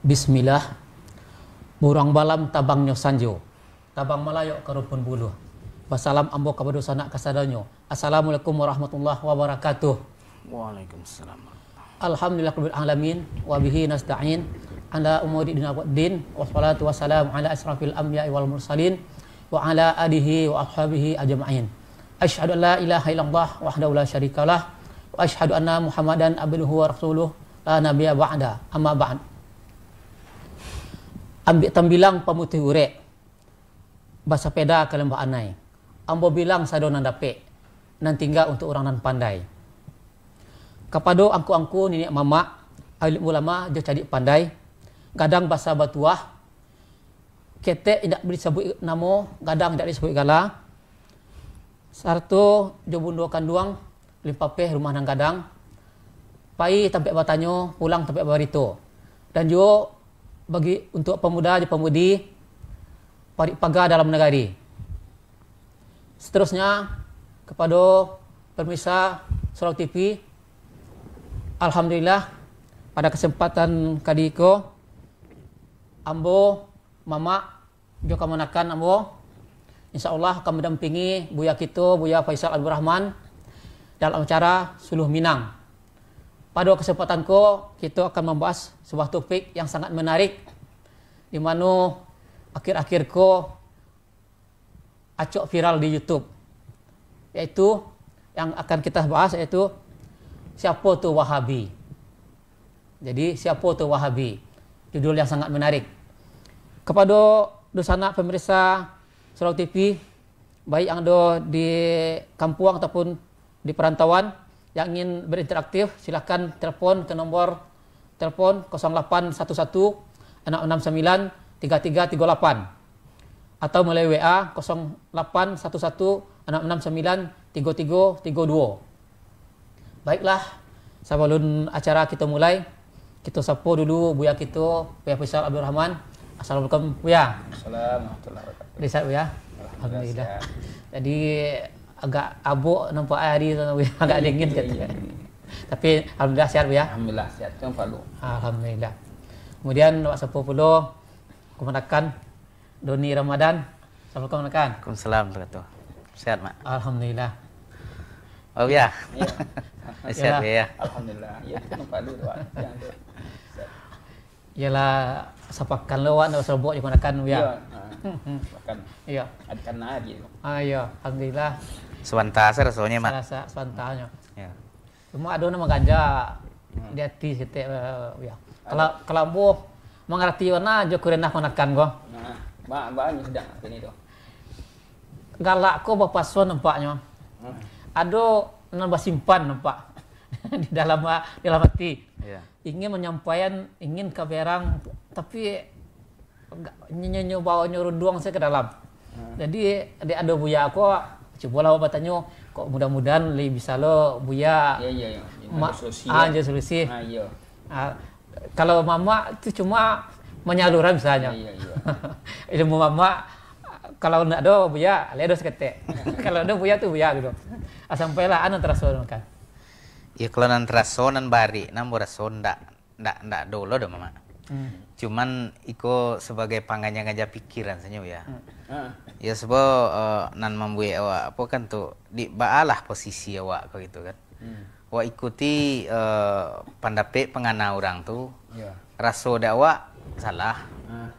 Bismillah Murang balam tabang nyo sanjo Tabang malayok karupun Bulu. Wassalam ambo kabadu sanak kasadanyo Assalamualaikum warahmatullahi wabarakatuh Waalaikumsalam Alhamdulillah rabbil alamin wa bihi nasta'in ala umuri din din wassalamu ala asrafil anbiya wal mursalin wa ala alihi wa ashabihi ajma'in Ashhadu an la ilaha illallah wahdahu la syarikalah wa ashhadu anna Muhammadan abduhu wa rasuluh la nabiyya ba'da amma ba'd Ambil tambilang pamutih urek. Bahasa peda kalembah anai. Ambo bilang sadonan dape. Nan tinggal untuk orang nan pandai. Kapado angku-angku nenek mama. Alim ulama dia cari pandai. Kadang bahasa batuah. Ketek tidak boleh sebut nama, Kadang tidak boleh sebut gala. Sarto jobun dua kanduang. Limpapeh rumah nang kadang. Pai tempat batanyo. Pulang tempat barito. Dan jo bagi untuk pemuda pemudi pagar dalam negeri. Seterusnya kepada pemirsa Surau TV, Alhamdulillah pada kesempatan kali ini, Ambo Mama juga menakan Ambo. Insya Allah akan mendampingi Buya Kito, Buya Faisal Abdul Rahman dalam acara Suluh Minang. Pada kesempatan ko, kita akan membahas sebuah topik yang sangat menarik di mana akhir-akhir ko acok viral di YouTube. Yaitu yang akan kita bahas yaitu siapa tu Wahabi. Jadi siapa tu Wahabi? Judul yang sangat menarik. Kepada dosana pemirsa Sarawak TV baik yang ada di kampung ataupun di perantauan yang ingin berinteraktif silahkan telepon ke nomor telepon 0811 669 3338 atau melalui WA 0811 669 3332. Baiklah, sebelum acara kita mulai, kita sapu dulu Buya kita, Buya Faisal Abdul Rahman. Assalamualaikum Buya. Assalamualaikum warahmatullahi wabarakatuh. Buya. Alhamdulillah. Alhamdulillah. Jadi agak abuk nampak hari agak iya, dingin gitu kan. Tapi alhamdulillah sehat Bu ya. Alhamdulillah sehat. Yang Palu. Alhamdulillah. Kemudian Wak Sepuh aku menakan Doni Ramadan. Assalamualaikum menakan. Waalaikumsalam warahmatullahi Sehat, Mak. Alhamdulillah. Oh ya. Iya. sehat ya. Alhamdulillah. Ya, kan perlu doa. Ialah sapakan lewat nak serbuk juga kumanakan Bu ya. Iya. Makan. Iya. Ada nadi. Ah ya, alhamdulillah saya rasanya mah. Rasa swantanya. Ya. Cuma ada nama ganja hmm. dia ti sete eh, ya. Kalau kalau bu mengerti warna, jo kurena konakan go. Nah, ba ba ni sudah ini tu. Galak ko bapak suan nampaknya. Hmm. Ado nambah simpan nampak di dalam di dalam hati. Yeah. Ingin menyampaikan ingin ke berang tapi nyenyo bawa nyuruh doang saya ke dalam. Hmm. Jadi dia ada buya aku cobalah tanya kok mudah-mudahan lebih bisa lo buya iya iya ya. ya, ya. ah, ya. solusi. Ah, iya. ah, kalau mama itu cuma menyaluran misalnya ya, iya ilmu mama kalau nak do buya do sekete kalau do buya tuh buya gitu ah, sampailah anu terasonan kan iya kalau nan terasonan bari nan borason ndak ndak ndak dolo do mama hmm. cuman iko sebagai pangannya ngajak pikiran saja ya hmm ya sebab uh, nan membuat e awak apa kan tu di baalah posisi awak kau gitu kan hmm. awak ikuti uh, pandapik pengana orang tu yeah. raso dakwak salah uh.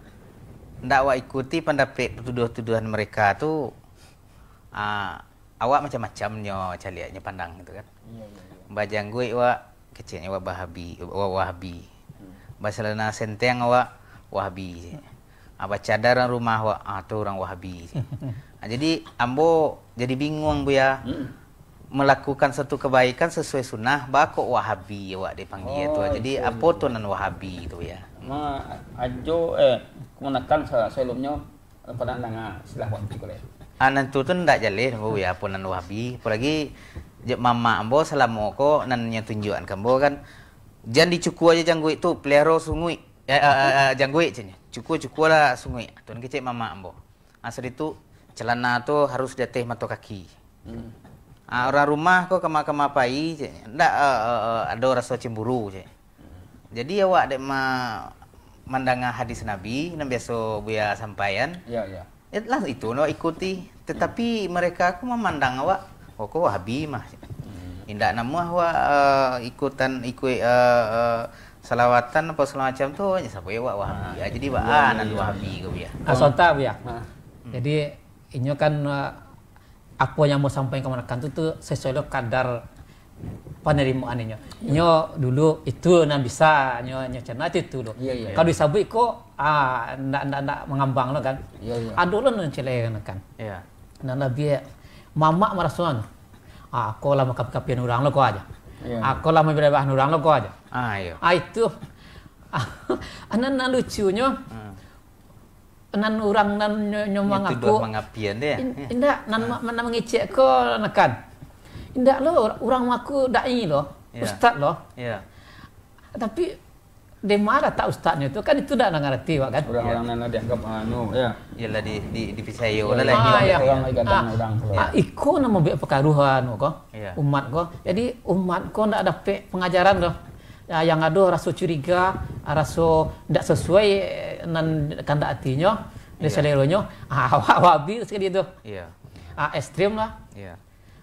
ndak awak ikuti pandapik tuduh-tuduhan mereka tu uh, awak macam-macamnya caliaknya pandang gitu kan yeah, yeah, yeah. bajang gue awak kecilnya awak bahabi awak wahabi hmm. bahasa senteng awak wahabi hmm apa cadaran rumah wa atau ah, orang Wahabi. nah, jadi ambo jadi bingung bu ya. Hmm. melakukan satu kebaikan sesuai sunnah bako wahabi ya dipanggil oh, iya, iya. tu jadi itu. apa tuh nan wahabi itu ya ma ajo eh kemenakan sebelumnya eh, pada nang silah wahabi kole anan tu tu ndak jaleh bu ya apa nan wahabi apalagi mama ambo selama ko nan nya tunjukan kambo kan jan dicuku aja janggui tu pelihara sungui eh, eh, eh, eh janggui cukup-cukup lah sungai tuan kecek mama ambo asal itu celana tu harus dia mata kaki hmm. ah, orang rumah kau kemak kema pai cek ndak uh, uh, uh, ada rasa cemburu cek hmm. jadi awak dek ma mandanga hadis nabi nang biasa buya sampaian ya ya, ya lah itu no ikuti tetapi hmm. mereka aku memandang awak oh kau wahabi mah hmm. indak namu awak uh, ikutan ikut uh, uh, selawatan apa segala macam tuh ya wak wah wahabi ya. Jadi ah, baan anu wahabi gue ya. Asonta ah. ya. Hmm. Jadi inyo kan aku ah, yang mau sampaikan ke mana itu tuh sesuai lo kadar penerimaan ini. Ini dulu itu nang bisa ini cerita cerna itu lo iya, iya, iya. Kalau yeah. Kalau disabui kok ah ndak ndak ndak mengambang lo kan. Iya yeah, Aduh lo nang kan, kan. Iya. Yeah. Nah nabi mama marasuan. Ah kok lama kap-kapian orang lo kok aja. Iya. Aku lah memberi bahan orang lo kau aja. ayo, ah, iya. ah itu, anan nan lucunya, hmm. nan orang nan nyomang aku. Itu deh. Iya. Indah, nan ah. mana hmm. mengicik kau nekan. Indah lo orang aku dak ini lo, yeah. ustad lo. Yeah. Tapi dia marah tak ustaznya itu kan itu udah ngerti pak kan orang orang ya. nana dianggap anu ya ialah di di di pisayo lah lagi ya, orang lagi kadang orang ah, ya. ah. ah iko nama biar pekaruhan kok umat kok jadi umat kok ndak ada pengajaran kok yang ada rasa curiga rasa ndak sesuai eh, nan kanda hatinya di seleronyo awak ah wabi sekali tu iya ekstrem ah, ekstrim lah iya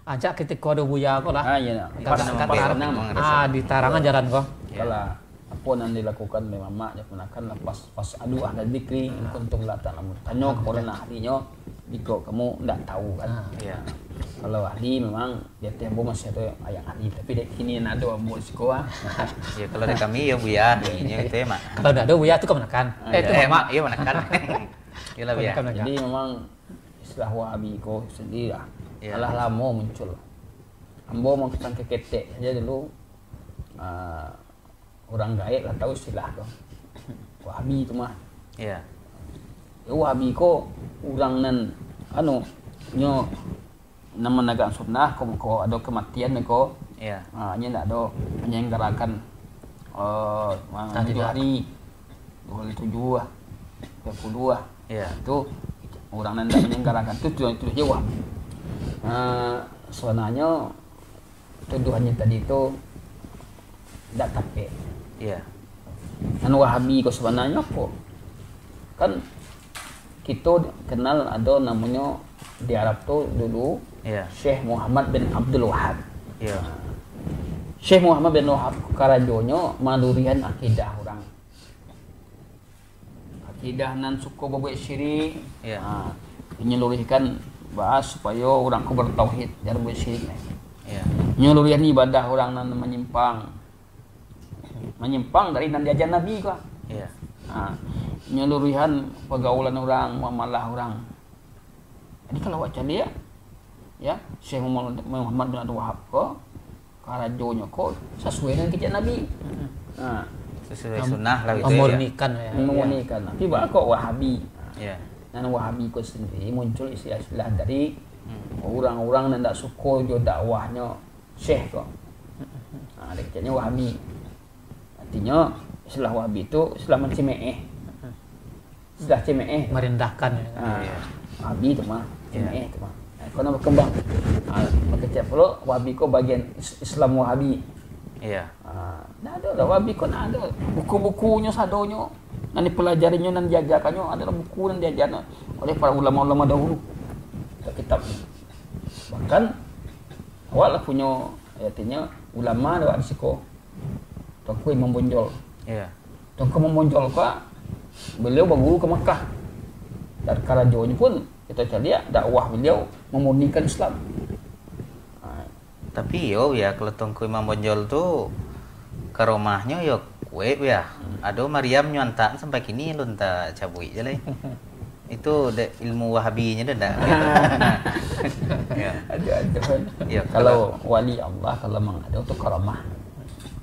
ajak ketika ada buaya kok lah ah iya nah. ah di tarangan jalan kok iya pun yang dilakukan oleh mama dia akan lepas pas aduh ada dikri lah hmm. tak namun tanyo hmm. kepada hari ahlinya dikok kamu ndak tahu kan ya. kalau ahli memang dia tembok masih ada ayah ahli tapi dia kini ada ambo sekolah ya kalau di kami ya buya ini itu ya mak kalau ada buya itu kemenakan ah, eh itu iya, eh, mak iya menekan Gila, ya. jadi memang istilah wahabi ko sendiri lah ya. alah lama muncul ambo mau kesan keketek aja dulu uh, orang gaek lah tahu istilah kok wahabi itu mah iya yeah. wahabi ko orang nan anu nyo nama naga sunnah ko ko ada kematian ko iya yeah. nya ndak do menyenggarakan eh uh, tujuh hari puluh tujuh dua puluh dua, iya itu orang nan ndak menyenggarakan itu tujuan itu wah uh, sebenarnya tuduhannya tadi itu tidak capek ya anu wahabi kau sebenarnya apa? kan kita kenal ada namanya di Arab tuh dulu ya. Syekh Muhammad bin Abdul Wahab Ya. Syekh Muhammad bin Wahab karajonya madurian akidah orang akidah nan suku bebek syirik Ya. ha, menyelurihkan bahas supaya orang ku bertauhid jangan buat syirik yeah. menyelurihkan ibadah orang nan menyimpang menyimpang dari nandiajan Nabi kah? Iya. Nah, nyeluruhan pergaulan orang, muamalah orang. Jadi kalau wajah dia, ya, Syekh Muhammad bin Abdul Wahab kok, karajonya kok, sesuai dengan kejadian Nabi. Nah, sesuai sunnah lah gitu ya. memurnikan ya. Iya. Memurnikan. Tapi ya. kok Wahabi. ya. Dan Wahabi kok sendiri muncul istilah-istilah dari mm. orang-orang yang tidak suka jo dakwahnya Syekh kok. Nah, kerjanya Wahabi artinya istilah wahabi itu istilah mencimeeh istilah cimeh merendahkan nah, ya. Ah, iya. wahabi itu mah cimeeh iya. itu mah nah, karena berkembang ah, bekerja pula wahabi kau bagian Islam wahabi iya nah, ada lah wahabi kau ada buku-bukunya sadonya dan pelajarinya dan diajarkannya adalah buku dan diajarkan oleh para ulama-ulama dahulu kitab bahkan awal punya artinya ulama lewat siko Tongku Imam Bonjol. Yeah. Tongku Imam Bonjol beliau berguru ke Mekah. Dan kerajaannya pun kita cari ya dakwah beliau memurnikan Islam. Nah, tapi yo ya kalau Tongku Imam Bonjol tuh ke rumahnya yo kue ya. Hmm. Aduh Mariam nyontak sampai kini lu tak cabui je itu de, ilmu wahabinya dah dah ya. ada ada ya kalau wali Allah kalau mengadu itu karamah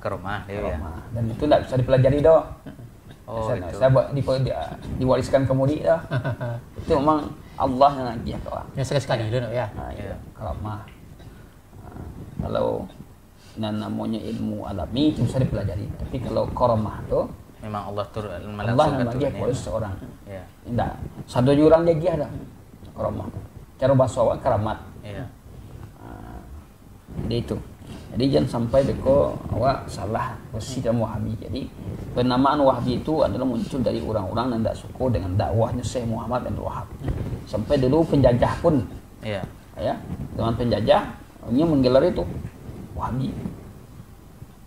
ke rumah ke iya. rumah. Ya? dan itu tidak bisa dipelajari doh oh, saya, itu. saya buat di, di, diwariskan ke murid dah itu memang Allah yang ngaji ya orang ya sekali-sekali dulu ya nah, ya, ke rumah nah, kalau nah, namanya ilmu alami itu bisa dipelajari tapi kalau rumah itu memang Allah tur Allah yang bagi kalau iya. seorang ya. tidak satu jurang dia ada rumah cara bahasa awak keramat ya. nah, jadi itu jadi jangan sampai beko awak salah posisi dalam wahabi jadi penamaan wahabi itu adalah muncul dari orang-orang yang tidak suka dengan dakwahnya Syekh Muhammad dan Wahab sampai dulu penjajah pun ya, ya dengan penjajah ini menggelar itu wahabi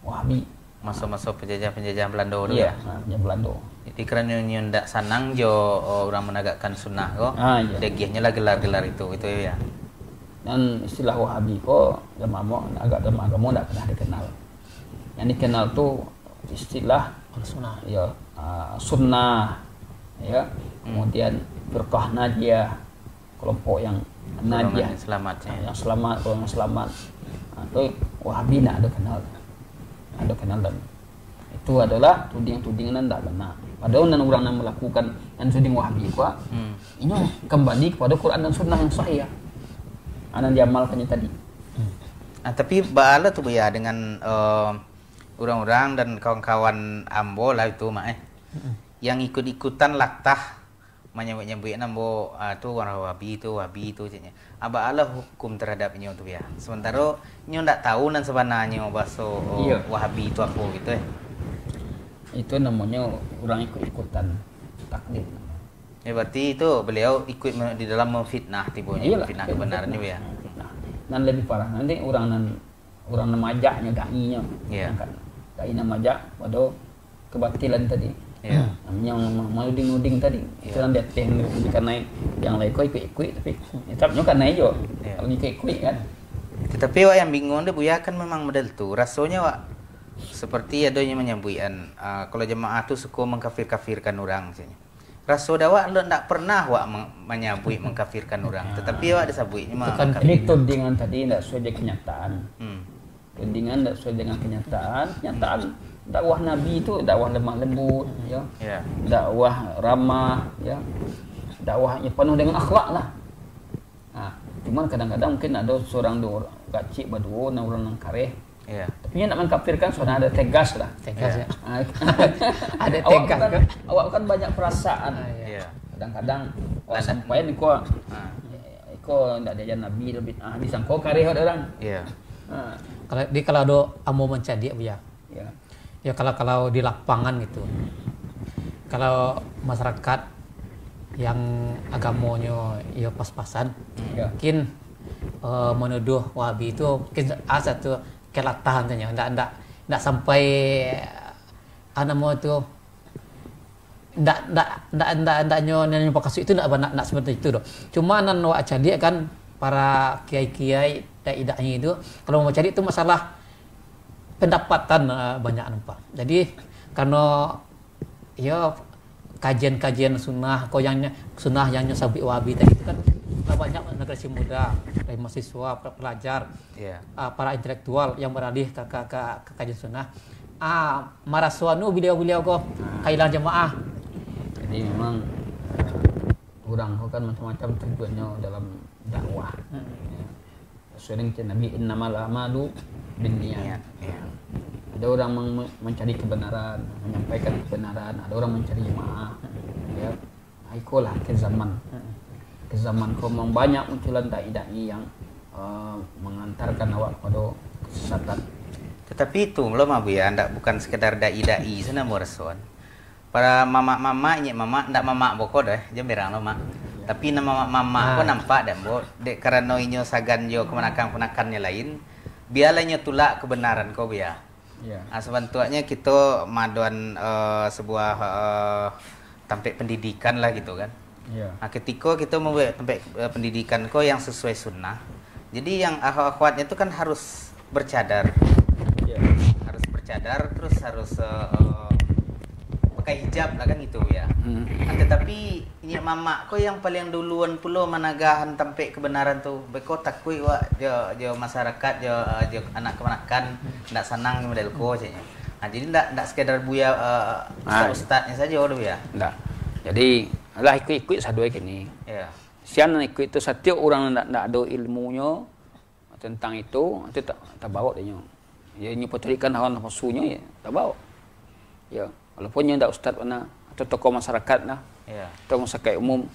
wahabi Masuk-masuk penjajah-penjajah Belanda dulu yeah. ya penjajah Belanda jadi karena kerana tidak senang jo orang menegakkan sunnah kok ah, iya. degihnya lah gelar-gelar itu itu ya dan istilah Wahabi kok lemamu agak demam kamu tidak pernah dikenal yang dikenal tu istilah ya, ah, sunnah ya uh, sunnah ya kemudian berkah najiyah kelompok yang najiyah ya. ah, yang selamat ya. yang selamat kelompok ah, selamat atau Wahabi nak ada kenal ada kenal dan itu adalah tuding-tuding yang tidak benar padahal nan orang yang melakukan dan tuding Wahabi ko hmm. ini kembali kepada Quran dan Sunnah yang sahih Ah, anak diamalkannya tadi. Nah, hmm. tapi baala tu ya dengan uh, orang-orang dan kawan-kawan ambo lah itu mak eh. hmm Yang ikut-ikutan latah, menyambut-nyambut nambo uh, ah, tu orang wabi tu wabi tu cenya. Aba Allah hukum terhadap nyo tu ya. Sementara nyo ndak tahu nan sebenarnya baso oh, yeah. wahabi itu apa gitu eh. Itu namanya orang ikut-ikutan takdir. Ya berarti itu beliau ikut di dalam memfitnah tipunya, ya, memfitnah kebenaran itu ya. Fitnah. Hmm. Dan lebih parah nanti orang nan orang nemajaknya dai-nya. Iya. Kan. Dai nemajak pada kebatilan tadi. Iya. Namanya menuding-nuding tadi. Ya. Itu iya. kan dia teh karena yang lain kau ikut-ikut tapi tetapnya karena ijo. Kalau ikut-ikut kan. Tetapi wak yang bingung deh bu ya kan memang model tu. Rasanya wak seperti adanya menyambuian. Uh, ah, kalau jemaah tu suka mengkafir-kafirkan orang sini. rasa dawak lo tak pernah wak menyabui mengkafirkan orang ya. tetapi wak ada sabui cuma kan tudingan dengan tadi tidak sesuai dengan kenyataan hmm. tudingan tidak sesuai dengan kenyataan kenyataan hmm. dakwah nabi itu dakwah lemah lembut ya yeah. dakwah ramah ya dakwahnya penuh dengan akhlak lah ha. cuma kadang-kadang mungkin ada seorang dua kacik berdua orang nang kareh yeah. ini nak mengkafirkan soalnya ada tegas lah. Tegas ya. ya. Ah, ada tegas. Awak kan, awak kan banyak perasaan. Ah, iya. Iya. Kadang-kadang awak oh, sampai di kau, ah. ya, ya, kau tidak ada nabi lebih ah di sangkau kareh orang. Iya. Ah. Kalau di kalau do amu mencadi ya. Iya. Ya kalau kalau di lapangan gitu. Kalau masyarakat yang agamonyo ya pas-pasan, ya. mungkin uh, menuduh wabi itu mungkin asa tuh pakai latahan tanya ndak ndak ndak sampai anak ah, mau tu ndak ndak ndak ndak ndak nyonya nyonya pakai itu ndak nak nak seperti itu doh cuma nan wa cari kan para kiai-kiai dan dai itu kalau mau cari itu masalah pendapatan uh, banyak nampak jadi karena ya kajian-kajian sunnah koyangnya sunnah yang sabi wabi tadi itu kan banyak generasi muda, dari eh, mahasiswa, pelajar, yeah. Iya. uh, para intelektual yang beralih ke ke ke, ke kajian sunnah. Ah, marasuanu beliau-beliau ah. kok kailan jemaah. Jadi memang eh, orang kan macam-macam tujuannya dalam dakwah. Hmm. Ya. Sering Nabi innamal amalu binniyat. Iya. Ya. Ada orang mencari kebenaran, menyampaikan kebenaran, ada orang mencari jemaah. Ya. Ikulah ke zaman. Hmm ke zaman kromong banyak munculan dai-dai yang uh, mengantarkan awak pada kesesatan tetapi itu lama bu ya ndak bukan sekedar dai-dai sana morson para mama-mama nyek mama ndak mama bokoh deh, je berang lo mak ya. tapi nama mama aku ah. nampak dan bo dek karena inyo sagan yo kemenakan-kemenakannya lain biarlah tulak kebenaran kau bu ya Yeah. Nah, sebentuknya kita maduan uh, sebuah uh, eh, tampil pendidikan lah gitu kan. Yeah. Nah, ketika kita mau tempat eh, pendidikan kok yang sesuai sunnah, jadi yang akhwat-akhwatnya itu kan harus bercadar, yeah. harus bercadar, terus harus uh, pakai hijab lah kan gitu ya. Hmm. Nah, tetapi ini mama kok yang paling duluan pulau managahan sampai kebenaran tuh, beko takui wa jo, jo masyarakat jo, uh, jo anak kemanakan tidak senang model ko cenya. Nah, jadi tidak tidak sekedar buya uh, ah. ustaznya saja udah ya. Ndak. Jadi Alah ikut-ikut satu hari kini. Ya. Sian nak ikut itu setiap orang nak nak ada ilmunya tentang itu, itu tak tak bawa dia. Ya ini pertarikan hawa nafsunya ya, tak bawa. Ya, walaupun dia ndak ustaz mana atau tokoh masyarakat lah. Ya. Tokoh masyarakat umum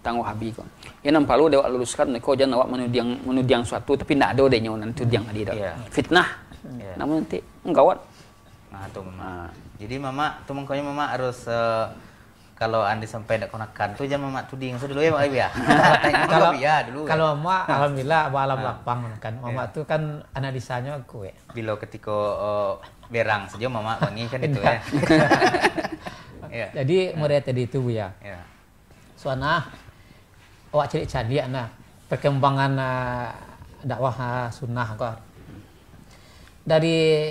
tanggung habi kau. Ya nampak lu dia luluskan kau jangan nak menudiang menudiang suatu tapi tidak ada dia nanti dia ngadi ya. dah. Fitnah. Ya. Namun nanti enggak kuat. Nah, tu mama. Nah. Jadi mama, tu mungkin mama harus uh, kalau Andi sampai nak konakan tuh jangan mama tuding so dulu ya mak ya? Ya, ya kalau ya dulu kalau mak nah. alhamdulillah mak alam nah. lapang kan Mama iya. yeah. tu kan analisanya aku ya bila ketika oh, berang saja mama wangi kan itu nah. ya iya. jadi mereka tadi itu bu ya yeah. suana awak cari candi anak perkembangan ah, dakwah ah, sunnah kok dari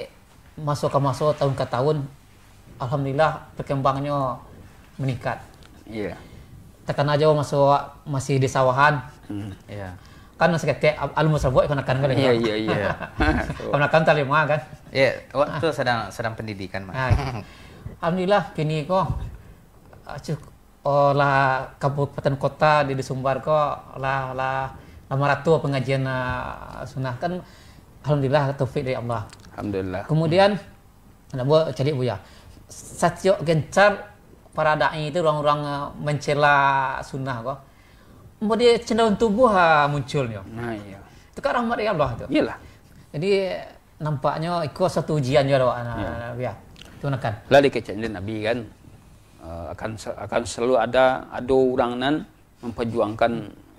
masuk ke masuk tahun ke tahun alhamdulillah perkembangannya meningkat. Iya. Yeah. Tekan aja masuk masih di sawahan. Hmm. Iya. Mm. Yeah. Kan masih kete alu buat kan akan kali. Iya iya iya. Kan akan mah kan. Iya, yeah. Oh, waktu sedang sedang pendidikan mah. Iya. Alhamdulillah kini kok cuk olah oh, kabupaten kota di, di Sumbar kok lah lah lama ratu pengajian ah, sunnah kan alhamdulillah taufik dari Allah. Alhamdulillah. Kemudian hmm. ada buat cari buya. Satyo gencar para dai itu orang-orang eh, mencela sunnah kok. dia cenderung tubuh ha eh, munculnya. Nah, iya. Ya itu kan rahmat dari Allah tuh. Iyalah. Jadi nampaknya itu satu ujian juga doa nah, iya. nah, ya. Itu nekan. Lali kecendin Nabi kan eh, akan akan selalu ada ada orang nan memperjuangkan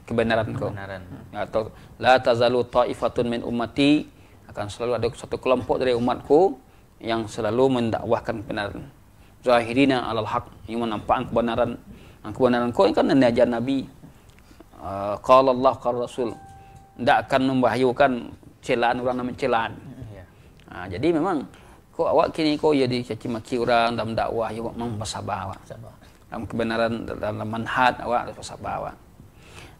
kebenaran, kebenaran. Ya, atau la tazalu taifatun min ummati akan selalu ada satu kelompok dari umatku yang selalu mendakwahkan kebenaran zahirina alal haq yang menampakkan kebenaran nah, kebenaran kau kan yang diajar Nabi kalau ah, Allah kalau Rasul tidak akan membahayakan celaan orang namanya celaan nah, jadi memang kau awak kini kau jadi ya caci maki orang dalam dakwah ya memang bersabar awak dalam kebenaran dalam manhat awak harus bersabar awak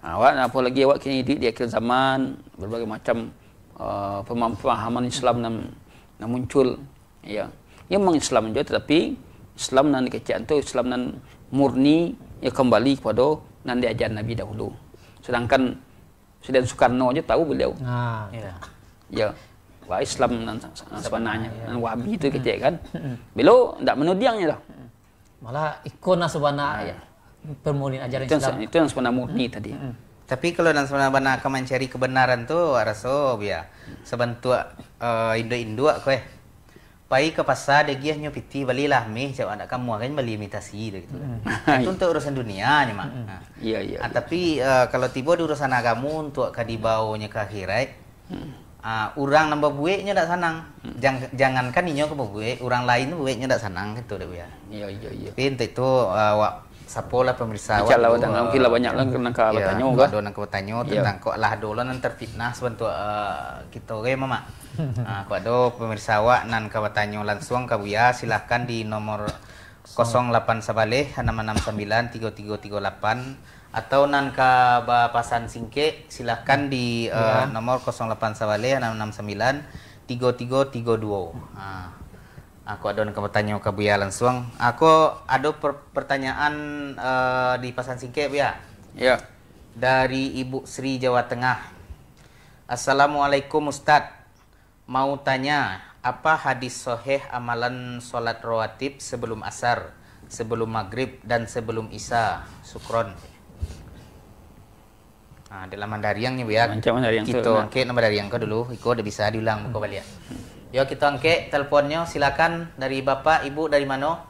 ah, awak apalagi awak kini di, di akhir zaman berbagai macam uh, ah, pemahaman Islam nam, muncul ya ya memang Islam juga tetapi Islam nan kecian tu Islam nan murni ya kembali kepada nan diajar Nabi dahulu. Sedangkan Presiden Soekarno aja tahu beliau. Ah, ya. ya. Wah Islam nan sebenarnya ya. wabi itu kecil hmm. kan. Hmm. Beliau tidak menudiangnya lah. Hmm. Malah ikon sebenarnya nah, ya. ajaran itu, Islam. Itu yang sebenarnya murni hmm. tadi. Hmm. Tapi kalau dan sebenarnya kamu mencari kebenaran tuh rasob ya. Sebentuk uh, eh, indo induk kau ya pai ke pasar dia giah nyu piti belilah mi cak anak kamu gitu kan beli imitasi gitu. itu untuk urusan dunia ni mak. Iya iya. Ah, tapi uh, kalau tiba di urusan agama untuk kadibaunya ke akhirat uh, orang nambah bueknya dak sanang. Jangan Jang, jangankan inyo ke buek, orang lain bueknya dak sanang gitu deh ya. Iya iya iya. Pintu itu uh, sapola eh, iya, iya. eh, eh, ah, pemirsa awak lah tentang kila banyak lah kena ka batanyo ga donan ka batanyo tentang kok lah dolo nan terfitnah sebentu kita ge mama nah kok do pemirsa awak nan ka batanyo langsung ka buya silahkan di nomor 08 sabale 669 3338 atau nan ka bapasan singke silahkan di iya. nomor 08 sabale 669 3332 nah Aku ada pertanyaan ke Buya langsung. Aku ada per pertanyaan uh, di pasang singkat ya. Ya. Dari Ibu Sri Jawa Tengah. Assalamualaikum Ustadz. Mau tanya, apa hadis soheh amalan sholat rawatib sebelum asar, sebelum maghrib, dan sebelum isya? Sukron. Nah, dalam Mandariang nih, ya. Macam Mandariang. oke, nomor nama kau dulu. Iko udah bisa diulang, kau balik ya. Yo kita angke teleponnya silakan dari Bapak, Ibu dari mana?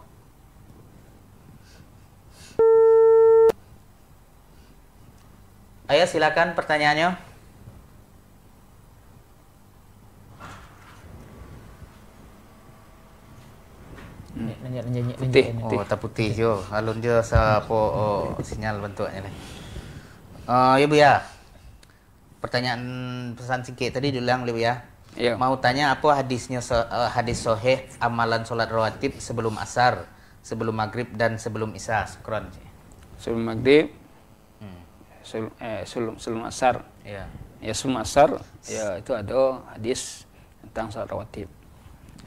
Ayo silakan pertanyaannya. Hmm. putih, Oh, tak putih yo, Alun je sapo oh, sinyal bentuknya ni. Uh, ya Bu ya. Pertanyaan pesan singkat tadi diulang ibu ya. Yo. Iya. Mau tanya apa hadisnya eh, hadis soheh amalan sholat rawatib sebelum asar, sebelum maghrib dan sebelum isya. Sekron. Sebelum maghrib, hmm. sebelum, eh, sebelum sebelum asar. Ya. Ya sebelum asar, ya itu ada hadis tentang sholat rawatib.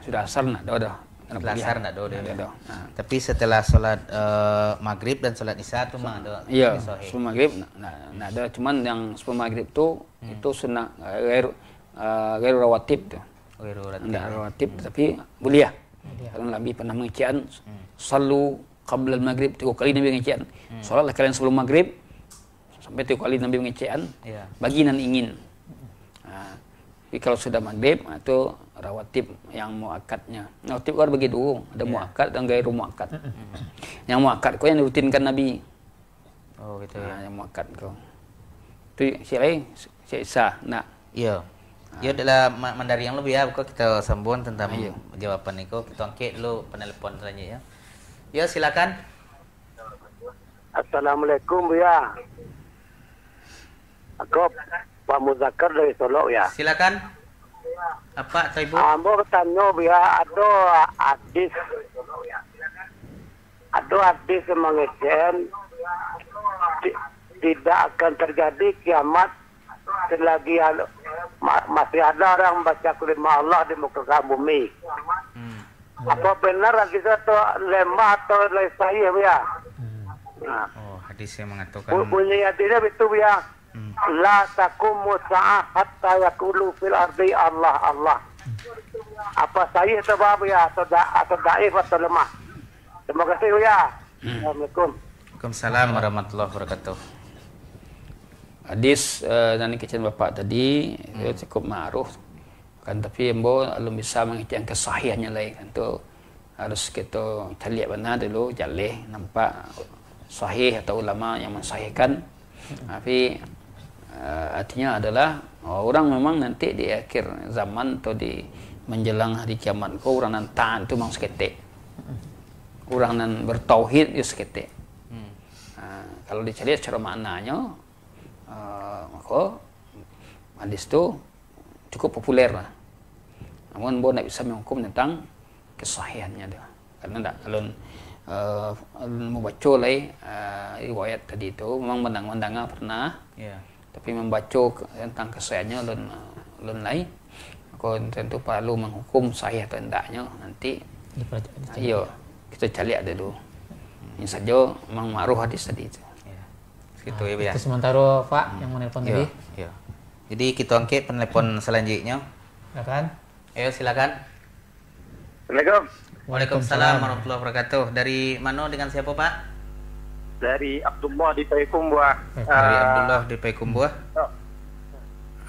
Sudah asar nah, ada ada. Setelah asar ada, ada. ada. Tapi setelah sholat uh, maghrib dan sholat isya itu mah ada. Iya, sebelum maghrib nah, ada nah, nah, cuman yang sebelum maghrib tuh hmm. itu sunnah eh, uh, gairu rawatib tuh. Gairu rawatib. Tidak rawatib hmm. tapi mulia. Ya. Karena Nabi pernah mengajian hmm. salu qabla maghrib tiga kali Nabi mengajian. Hmm. Salatlah kalian sebelum maghrib sampai tiga kali Nabi mengajian. Ya. Bagi nan ingin. Nah, tapi kalau sudah maghrib ah, itu rawatib yang muakatnya. Rawatib kan bagi begitu ada yeah. muakat dan gairu muakat. Hmm. yang muakat kau yang rutinkan Nabi. Oh gitu. Nah, ya. Ah, yang muakat kau. Itu siapa? si Isa. nak? Iya. Yeah. Ya adalah mandari yang lebih ya kok kita sambung tentang Ayo. Iya. jawaban niku kita angkat lu penelpon selanjutnya. Ya, ya silakan. Assalamualaikum ya. Aku Pak Muzakar dari Solo ya. Silakan. Apa Ibu? Ambo ah, bertanya ya ada artis ada artis mengecen tidak akan terjadi kiamat selagi masih ada orang baca kelima Allah di muka bumi. Hmm. Apa benar kita tuh lemah atau lesai ya? Hmm. Nah. Oh, yang mengatakan. Bunyi hadisnya itu ya. Hmm. La takumu sa'ah hatta yakulu fil ardi Allah Allah. Hmm. Apa saya sebab ya atau da, atau daif atau lemah. Terima kasih ya. Hmm. Assalamualaikum. Waalaikumsalam warahmatullahi wabarakatuh hadis uh, kecil bapak tadi hmm. cukup ma'ruf kan tapi embo belum bisa mengikuti yang kesahihannya lain kan tu harus kita cari lihat benar dulu jaleh nampak sahih atau ulama yang mensahihkan hmm. tapi uh, artinya adalah orang memang nanti di akhir zaman atau di menjelang hari kiamat kau orang nan tuh tu mang seketik orang nan bertauhid itu seketik hmm. uh, kalau dicari secara maknanya Ah, maka hadis tu cukup populer lah. Namun boleh tidak bisa menghukum tentang kesahihannya dia. Karena tak alun uh, ah, alun membaca lai ah, riwayat tadi itu memang mendang-mendanga pernah. Yeah. Tapi membaca tentang kesahihannya alun alun lain. Maka tentu perlu menghukum sahih atau tidaknya nanti. Ayo ya, kita cari ada dulu. Ini saja memang maruh hadis tadi itu gitu nah, ya itu sementara pak hmm. yang menelpon iya, tadi iya jadi kita angkat penelpon selanjutnya silakan ayo silakan Assalamualaikum Waalaikumsalam warahmatullahi wabarakatuh dari mana dengan siapa pak dari Abdullah di Payakumbuh dari uh, Abdullah di Payakumbuh oh.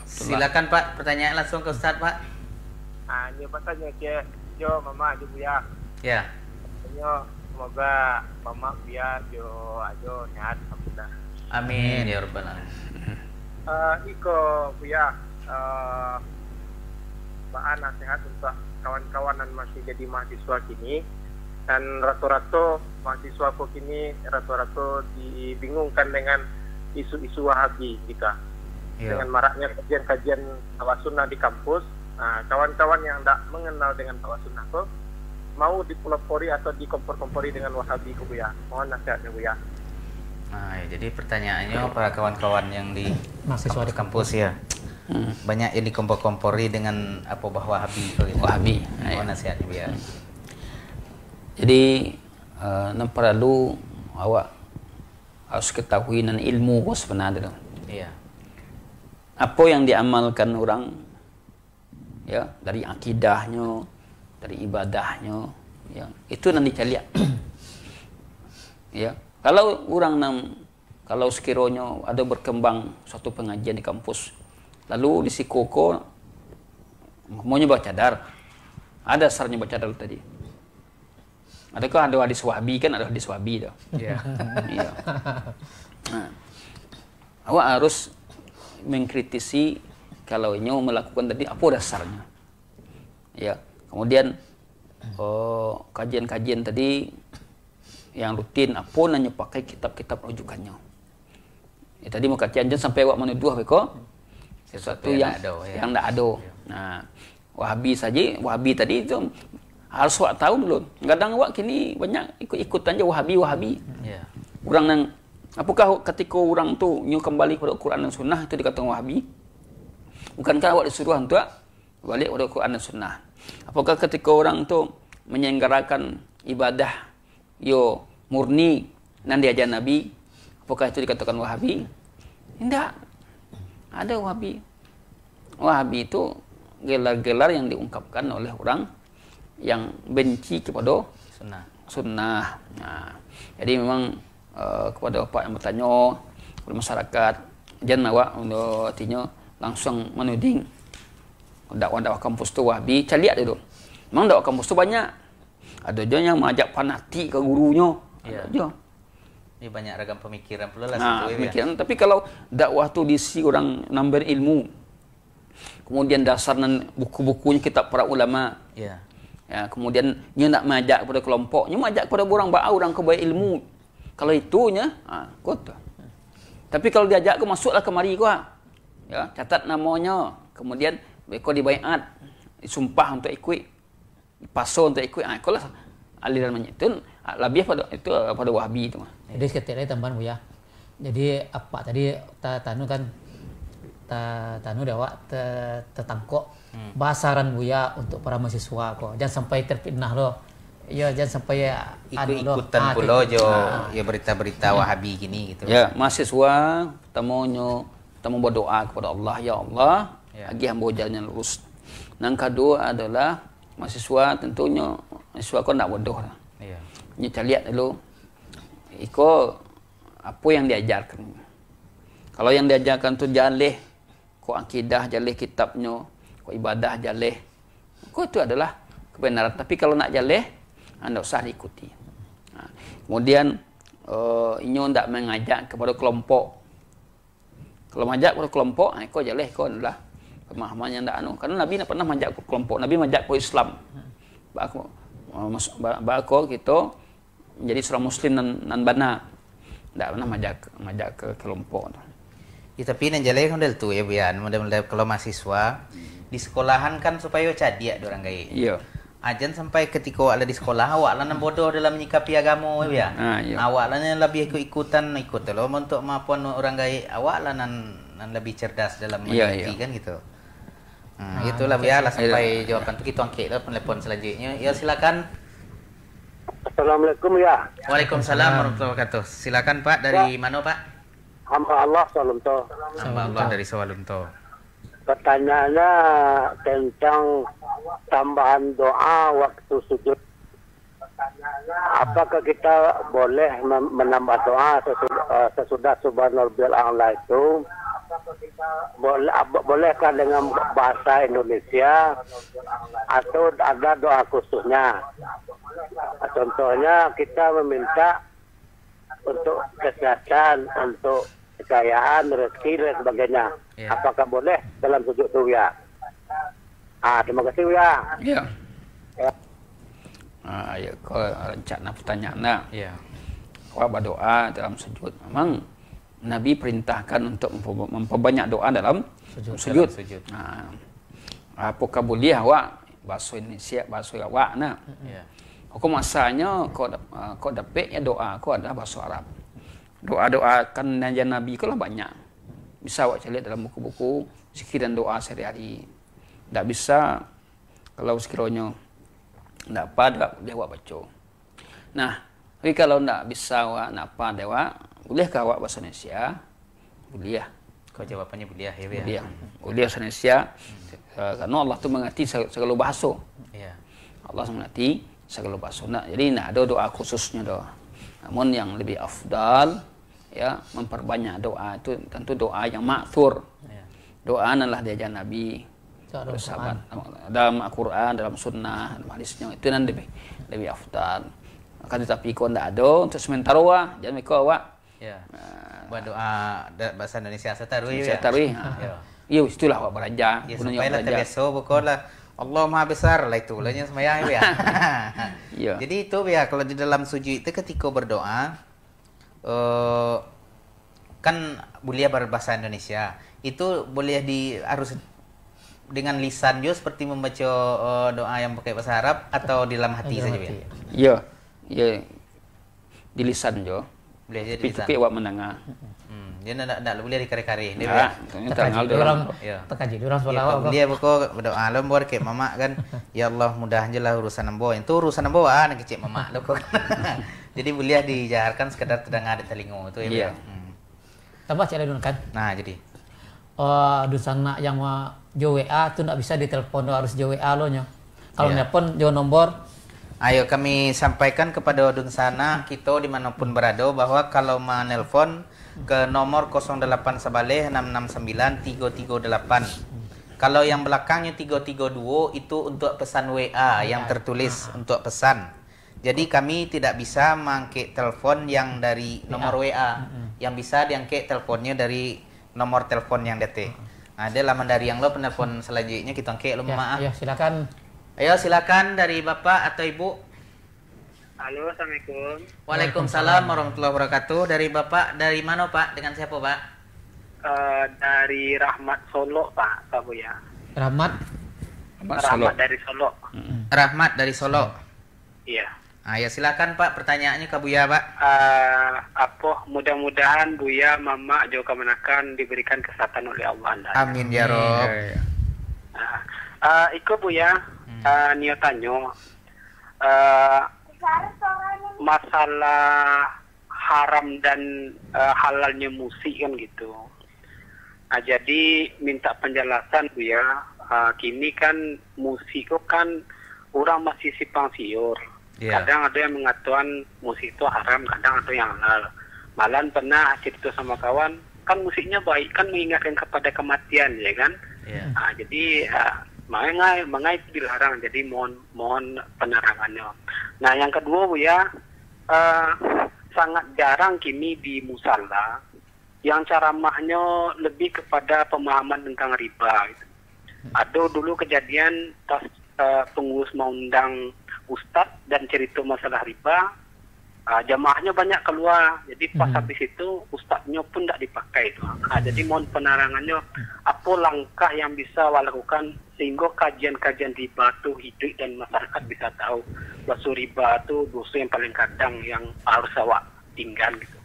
silakan pak pertanyaan langsung ke Ustadz pak hanya ah, bertanya ke Jo Mama Jo Buya ya, ya. semoga Mama Buya Jo Ajo sehat Amin ya rabbal alamin. Uh, Iko Buya, uh, Ana sehat untuk kawan-kawan dan masih jadi mahasiswa kini dan rato-rato mahasiswa kok kini rato-rato dibingungkan dengan isu-isu wahabi kita gitu. iya. yeah. dengan maraknya kajian-kajian tawasunnah di kampus nah, kawan-kawan yang tidak mengenal dengan tawasunnah kok mau dipelopori atau dikompor-kompori dengan wahabi kok ya mohon nasihatnya bu ya Nah, ya, jadi pertanyaannya para kawan-kawan yang di mahasiswa di kampus ya. Hmm. Banyak yang dikompor-kompori dengan apa bahwa Habi gitu. Wahabi. Nah, nasihatnya biar. Hmm. Jadi uh, perlu awak harus ketahui nan ilmu kok sebenarnya Iya. Apa yang diamalkan orang ya dari akidahnya, dari ibadahnya, ya itu nanti lihat ya. Kalau orang nam, kalau sekiranya ada berkembang suatu pengajian di kampus, lalu di si koko maunya baca dar ada sarnya baca cadar tadi. Ada kan ada hadis wahabi kan ada hadis wahabi dah. Iya. Iya. Nah, awak harus mengkritisi kalau nyawa melakukan tadi apa dasarnya. Ya. Kemudian oh, kajian -kajian tadi yang rutin apa ah, nanya pakai kitab-kitab rujukannya. Ya, tadi muka jangan sampai awak menuduh beko sesuatu yang yang nak ada. Oh, ya. Yang ada. Ya. Nah, Wahabi saja, Wahabi tadi itu harus awak tahu dulu. Kadang awak kini banyak ikut-ikutan aja Wahabi-Wahabi. Ya. Orang yang apakah ketika orang tu nyu kembali kepada Quran dan Sunnah itu dikatakan Wahabi? Bukankah awak disuruh untuk ah, balik kepada Quran dan Sunnah? Apakah ketika orang tu menyelenggarakan ibadah yo murni nan diajar Nabi, apakah itu dikatakan Wahabi? Tidak. Ada Wahabi. Wahabi itu gelar-gelar yang diungkapkan oleh orang yang benci kepada sunnah. sunnah. Nah, ha. jadi memang uh, kepada Pak yang bertanya, kepada masyarakat, jangan awak artinya langsung menuding dakwah-dakwah kampus itu Wahabi. Cari lihat dulu. Memang dakwah kampus itu banyak. Ada aja yang mengajak panati ke gurunya. Ada iya. aja. Ini banyak ragam pemikiran pula lah. Nah, ya. pemikiran. Ya. Tapi kalau dakwah tuh diisi orang nambah ilmu. Kemudian dasar dan buku-bukunya kitab para ulama. Ya. Ya, kemudian dia nak mengajak kepada kelompok, mengajak kepada orang bawa orang kebaik ilmu. Kalau itunya, ha, kota. Tapi kalau diajak ke masuklah kemari kau. Ya, catat namanya. Kemudian mereka dibayat, sumpah untuk ikut pasal untuk ikut ah kalau aliran banyak lebih pada itu ah, pada wahabi itu mah jadi seketika ini tambahan ya jadi apa tadi ta, tanu kan ta, tanu dewak te, tertangkok hmm. basaran buya untuk para mahasiswa kok jangan sampai terfitnah loh Ya jangan sampai ya ikut anu ikutan ah, pulau jo ah. ya berita-berita hmm. Wahabi gini gitu. Ya, mahasiswa temu nyu temu berdoa kepada Allah, ya Allah, ya. agi hamba jalan lurus. nang kedua adalah mahasiswa tentunya mahasiswa kau nak bodoh lah. Ya. Yeah. Kita lihat dulu iko apa yang diajarkan. Kalau yang diajarkan tu jaleh ko akidah jaleh kitabnya, ko ibadah jaleh. Ko itu adalah kebenaran tapi kalau nak jaleh anda ah, usah diikuti. Ha. Kemudian uh, inyo ndak mengajak kepada kelompok. Kalau mengajak kepada kelompok, ah, ko jaleh ko adalah pemahamannya ndak anu karena Nabi pernah majak kelompok Nabi majak ke Islam bako eh, bako gitu jadi seorang muslim nan, nan bana ndak pernah majak majak ke kelompok ya, tapi nan jalan kan del tu ya bian mudah kalau mahasiswa di sekolahan kan supaya cadia orang gay iya ajan sampai ketika awak di sekolah awak lah bodoh dalam menyikapi agama ya ah, iya. awak lebih ikut ikutan ikut loh untuk maupun orang gay awak lah nan, lebih cerdas dalam iya, iya. menyikapi kan gitu Nah, nah itulah ya biarlah iya. sampai yeah. jawaban itu kita angkat lah penelpon selanjutnya. Ya silakan. Assalamualaikum ya. Waalaikumsalam warahmatullahi wabarakatuh. Silakan Pak dari ya. mana Pak? Hamba Allah Salumto. Hamba Allah dari Sawalumto. Pertanyaannya tentang tambahan doa waktu sujud. Apakah kita boleh menambah doa sesudah, eh, sesudah subhanallah itu? Ah, bolehkah dengan bahasa Indonesia atau ada doa khususnya? Contohnya kita meminta untuk kesehatan, untuk kekayaan, rezeki dan sebagainya. Yeah. Apakah boleh dalam sujud ya Ah, terima kasih iya. ya. Ya. Yeah. Ah, ya kau rencana pertanyaan nak. Ya. Yeah. Kau berdoa dalam sujud memang Nabi perintahkan untuk memperbanyak doa dalam sujud. sujud. sujud. Ha. Apakah boleh awak bahasa Indonesia bahasa awak nak? Yeah. Hukum asalnya kau ha, kau dapat ya doa kau adalah bahasa Arab. Doa-doa kan nabi Nabi kau lah banyak. Bisa awak cari dalam buku-buku zikir dan doa sehari-hari. Tak bisa kalau sekiranya tak apa dia awak baca. Nah, tapi kalau tak bisa awak nak apa dia awak ke awak bahasa Indonesia? Kuliah. Kau jawabannya kuliah ya? Kuliah. Kuliah bahasa Indonesia. Uh, eh, karena ya. Allah tu mengerti segala bahasa. Ya. Allah mengerti segala bahasa. Nah, jadi nak ada doa khususnya doa. Namun yang lebih afdal ya memperbanyak doa itu tentu doa yang maksur. Ya. Doa adalah diajar Nabi bersahabat dalam Al-Quran dalam sunnah dalam hadisnya itu nanti lebih lebih afdal akan tetapi kau tidak ada untuk sementara wah jangan kau awak Ya. Ah. Buat doa bahasa Indonesia setarui. Ya. Setarui. Ah. Ah. Ya. Ya, itulah awak beraja. Ya, supaya lah terbiasa bukanlah Allah Maha Besar lah itu Lainnya semayang ya. ya. Jadi itu ya kalau di dalam sujud itu ketika berdoa uh, kan boleh berbahasa Indonesia. Itu boleh di harus dengan lisan juga seperti membaca uh, doa yang pakai bahasa Arab atau di dalam hati saja ya. Iya. Ya. Di lisan juga belajar di tepi awak menengah hmm, dia nak nak boleh dikare kare dia nah, tanggal dia orang ya. tekaji dia orang sebelah ya, dia buku berdoa buat ke mama kan ya Allah mudah aja lah urusan embo itu urusan embo ah nak kecil mama lo jadi boleh dijaharkan sekedar terdengar di telingo itu ya yeah. Ya. hmm. tambah cara dulu kan nah jadi oh, uh, dusana yang mau jo WA ah, tuh tidak bisa ditelepon harus jo WA ah, lo nya kalau yeah. nelpon jo nomor, Ayo kami sampaikan kepada odun sana, kita dimanapun berada bahwa kalau menelpon ke nomor 08 sebalik 669 338. Kalau yang belakangnya 332 itu untuk pesan WA yang tertulis ah. untuk pesan. Jadi kami tidak bisa mangkik telepon yang dari nomor WA. Ya. Yang bisa diangke teleponnya dari nomor telepon yang DT. Nah, ada laman dari yang lo penelpon selanjutnya kita angke lo ya, maaf. Ya, silakan. Ayo silakan dari Bapak atau Ibu. Halo, Assalamualaikum. Waalaikumsalam warahmatullahi wabarakatuh. Dari Bapak, dari mana Pak? Dengan siapa Pak? Uh, dari Rahmat Solo Pak, Pak ya. Rahmat? Rahmat, Solo. dari Solo. Rahmat dari Solo. Iya. Ah ya silakan Pak, pertanyaannya ke Buya Pak. Uh, apa mudah-mudahan Buya, Mama, Joko Menakan diberikan kesehatan oleh Allah. Anda Amin ya Rob. Ya, ya. Uh, uh, Iko Buya uh, eh, Tanyo, uh, eh, masalah haram dan uh, halalnya musik kan gitu. Nah, jadi minta penjelasan Bu ya. Uh, kini kan musik kok kan orang masih simpang siur. Yeah. Kadang ada yang mengatakan musik itu haram, kadang ada yang halal. Malan pernah cerita sama kawan, kan musiknya baik kan mengingatkan kepada kematian ya kan. Yeah. Nah, jadi uh, Mengait-mengait dilarang jadi mohon mohon penerangannya nah yang kedua bu ya uh, sangat jarang kini di musala yang ceramahnya lebih kepada pemahaman tentang riba gitu. ada dulu kejadian tas uh, eh, pengurus mengundang ustadz dan cerita masalah riba uh, jamaahnya banyak keluar jadi pas hmm. habis itu ustadznya pun tidak dipakai itu uh, jadi mohon penarangannya, hmm. apa langkah yang bisa awak lakukan sehingga kajian-kajian riba itu hidup dan masyarakat bisa tahu bahwa riba itu dosa yang paling kadang yang harus awak tinggal gitu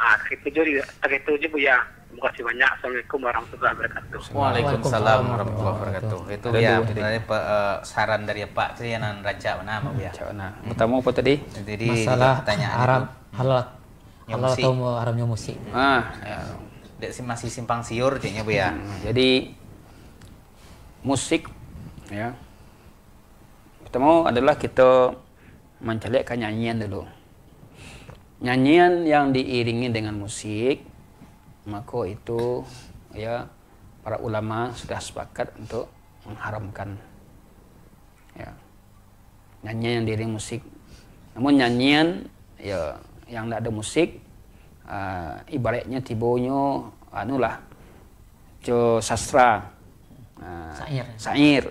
ah uh, itu juga itu juga ya Terima kasih banyak. Assalamualaikum warahmatullahi wabarakatuh. Waalaikumsalam warahmatullahi wabarakatuh. Itu ya sebenarnya uh, eh, saran dari Pak Trianan Raja mana Pak ya. Nah, pertama apa tadi? Jadi masalah Arab halal halal atau Arab musik. Ah, ya. masih simpang siur jadinya Bu ya. Hmm, jadi musik ya. Pertama adalah kita mencalekkan nyanyian dulu. Nyanyian yang diiringi dengan musik maka itu ya para ulama sudah sepakat untuk mengharamkan ya nyanyian yang musik namun nyanyian ya yang tidak ada musik uh, ibaratnya tibonyo anulah jo sastra uh, ah, sair sair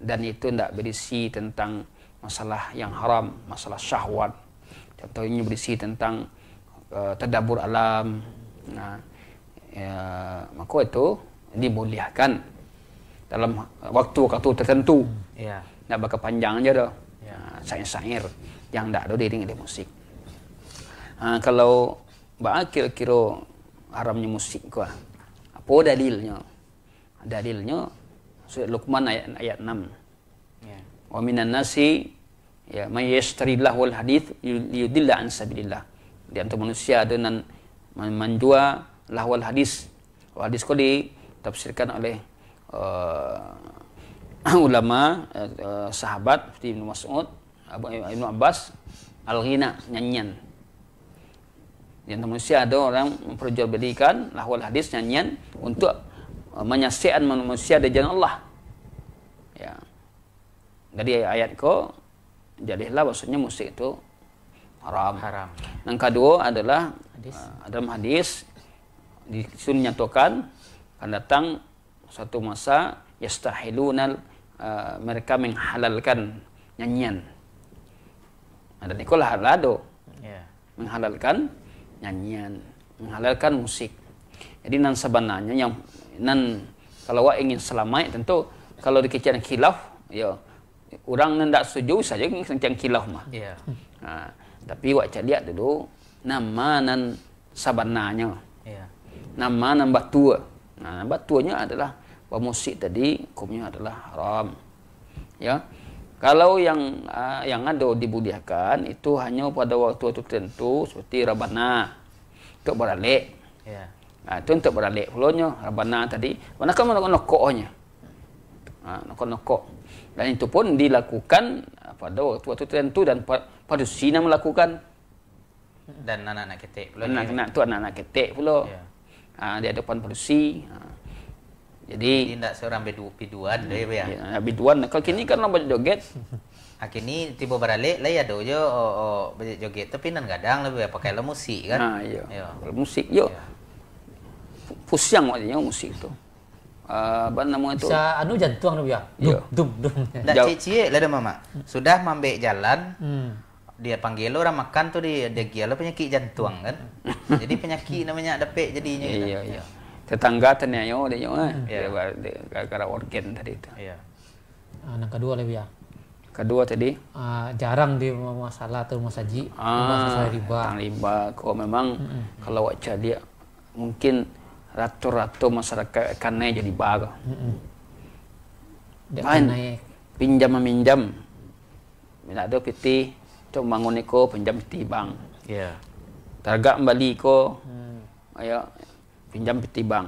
dan itu tidak berisi tentang masalah yang haram masalah syahwat contohnya berisi tentang uh, alam Nah, ya, maka itu dimuliakan dalam waktu-waktu tertentu. Ya. Tidak bakal panjang aja dah. Ya. Nah, syair-syair yang tidak ada diiringi di musik. Nah, kalau Mbak kira-kira haramnya musik kuah. Apa dalilnya? Dalilnya surat Luqman ayat ayat 6. Ya. Wa minan nasi ya may yashtari lahwal hadith yudilla an sabilillah. Di antara manusia ada nan menjua lahwal hadis hadis kok ditafsirkan oleh uh, ulama uh, sahabat seperti Ibnu Mas'ud Abu Ibnu Abbas al-ghina nyanyian di manusia ada orang memperjualbelikan lahwal hadis nyanyian untuk uh, eh, menyaksikan manusia di jalan Allah. Ya. Dari ayat, -ayat ko jadilah maksudnya musik itu haram. Haram. Yang kedua adalah hadis. Uh, dalam hadis di sini nyatakan akan datang satu masa yastahilunal uh, mereka menghalalkan nyanyian. Nah, dan ikulah halado. Yeah. Menghalalkan nyanyian, menghalalkan musik. Jadi nan sebenarnya yang nan kalau awak ingin selamat tentu kalau dikecilkan kilaf, ya orang nan tak setuju saja kencang kilaf mah. Yeah. Nah, Tapi awak cari tu dulu nama nan sabannanya. Ya. Nama nan batu. Nah, batunya adalah pemusik tadi hukumnya adalah haram. Ya. Kalau yang uh, yang ada dibudiahkan itu hanya pada waktu waktu tertentu seperti rabana untuk beralik. Ya. Nah, itu untuk beralik pulonya rabana tadi. Mana kamu nak nokoknya? Ah, nokok-nokok. Dan itu pun dilakukan pada waktu-waktu tertentu dan pada Sina melakukan. Dan anak-anak ketek pula. Anak-anak tu anak-anak ketek pula. Ya. Ha, di hadapan polisi. Ha. Jadi, Jadi tidak seorang bedu biduan dia ya. ya biduan. Kalau kini kan nampak joget. akini tiba beralik lah ya dojo oh, oh, joget tapi nan gadang lebih ya, pakai lah musik kan. Ha, iya. Musik yo. Ya. Pusing maksudnya musik tu apa ah, nama itu? Bisa anu jantung anu ya. Iya. Dum, dum, dum. Dak cici lah dah mama. Sudah mambek jalan. Hmm. Dia panggil orang makan tuh dia dia gila penyakit jantung kan. jadi penyakit namanya dapek jadinya. Gitu. Iya, iya. Tetangga tanya yo dia yo eh. hmm. Ya gara-gara organ tadi itu. Iya. Ah, Anak kedua lebih ya. Kedua tadi uh, jarang di masalah atau masaji, ah, masalah riba. Riba Kalau memang mm -hmm. kalau wajah dia mungkin ratu-ratu masyarakat akan naik jadi baru. Mm-hmm. Kan? naik. Pinjam meminjam. minta ada piti, cok bangun pinjam piti bang. Ya. Yeah. Targa kembali ko, hmm. ayo pinjam piti bang.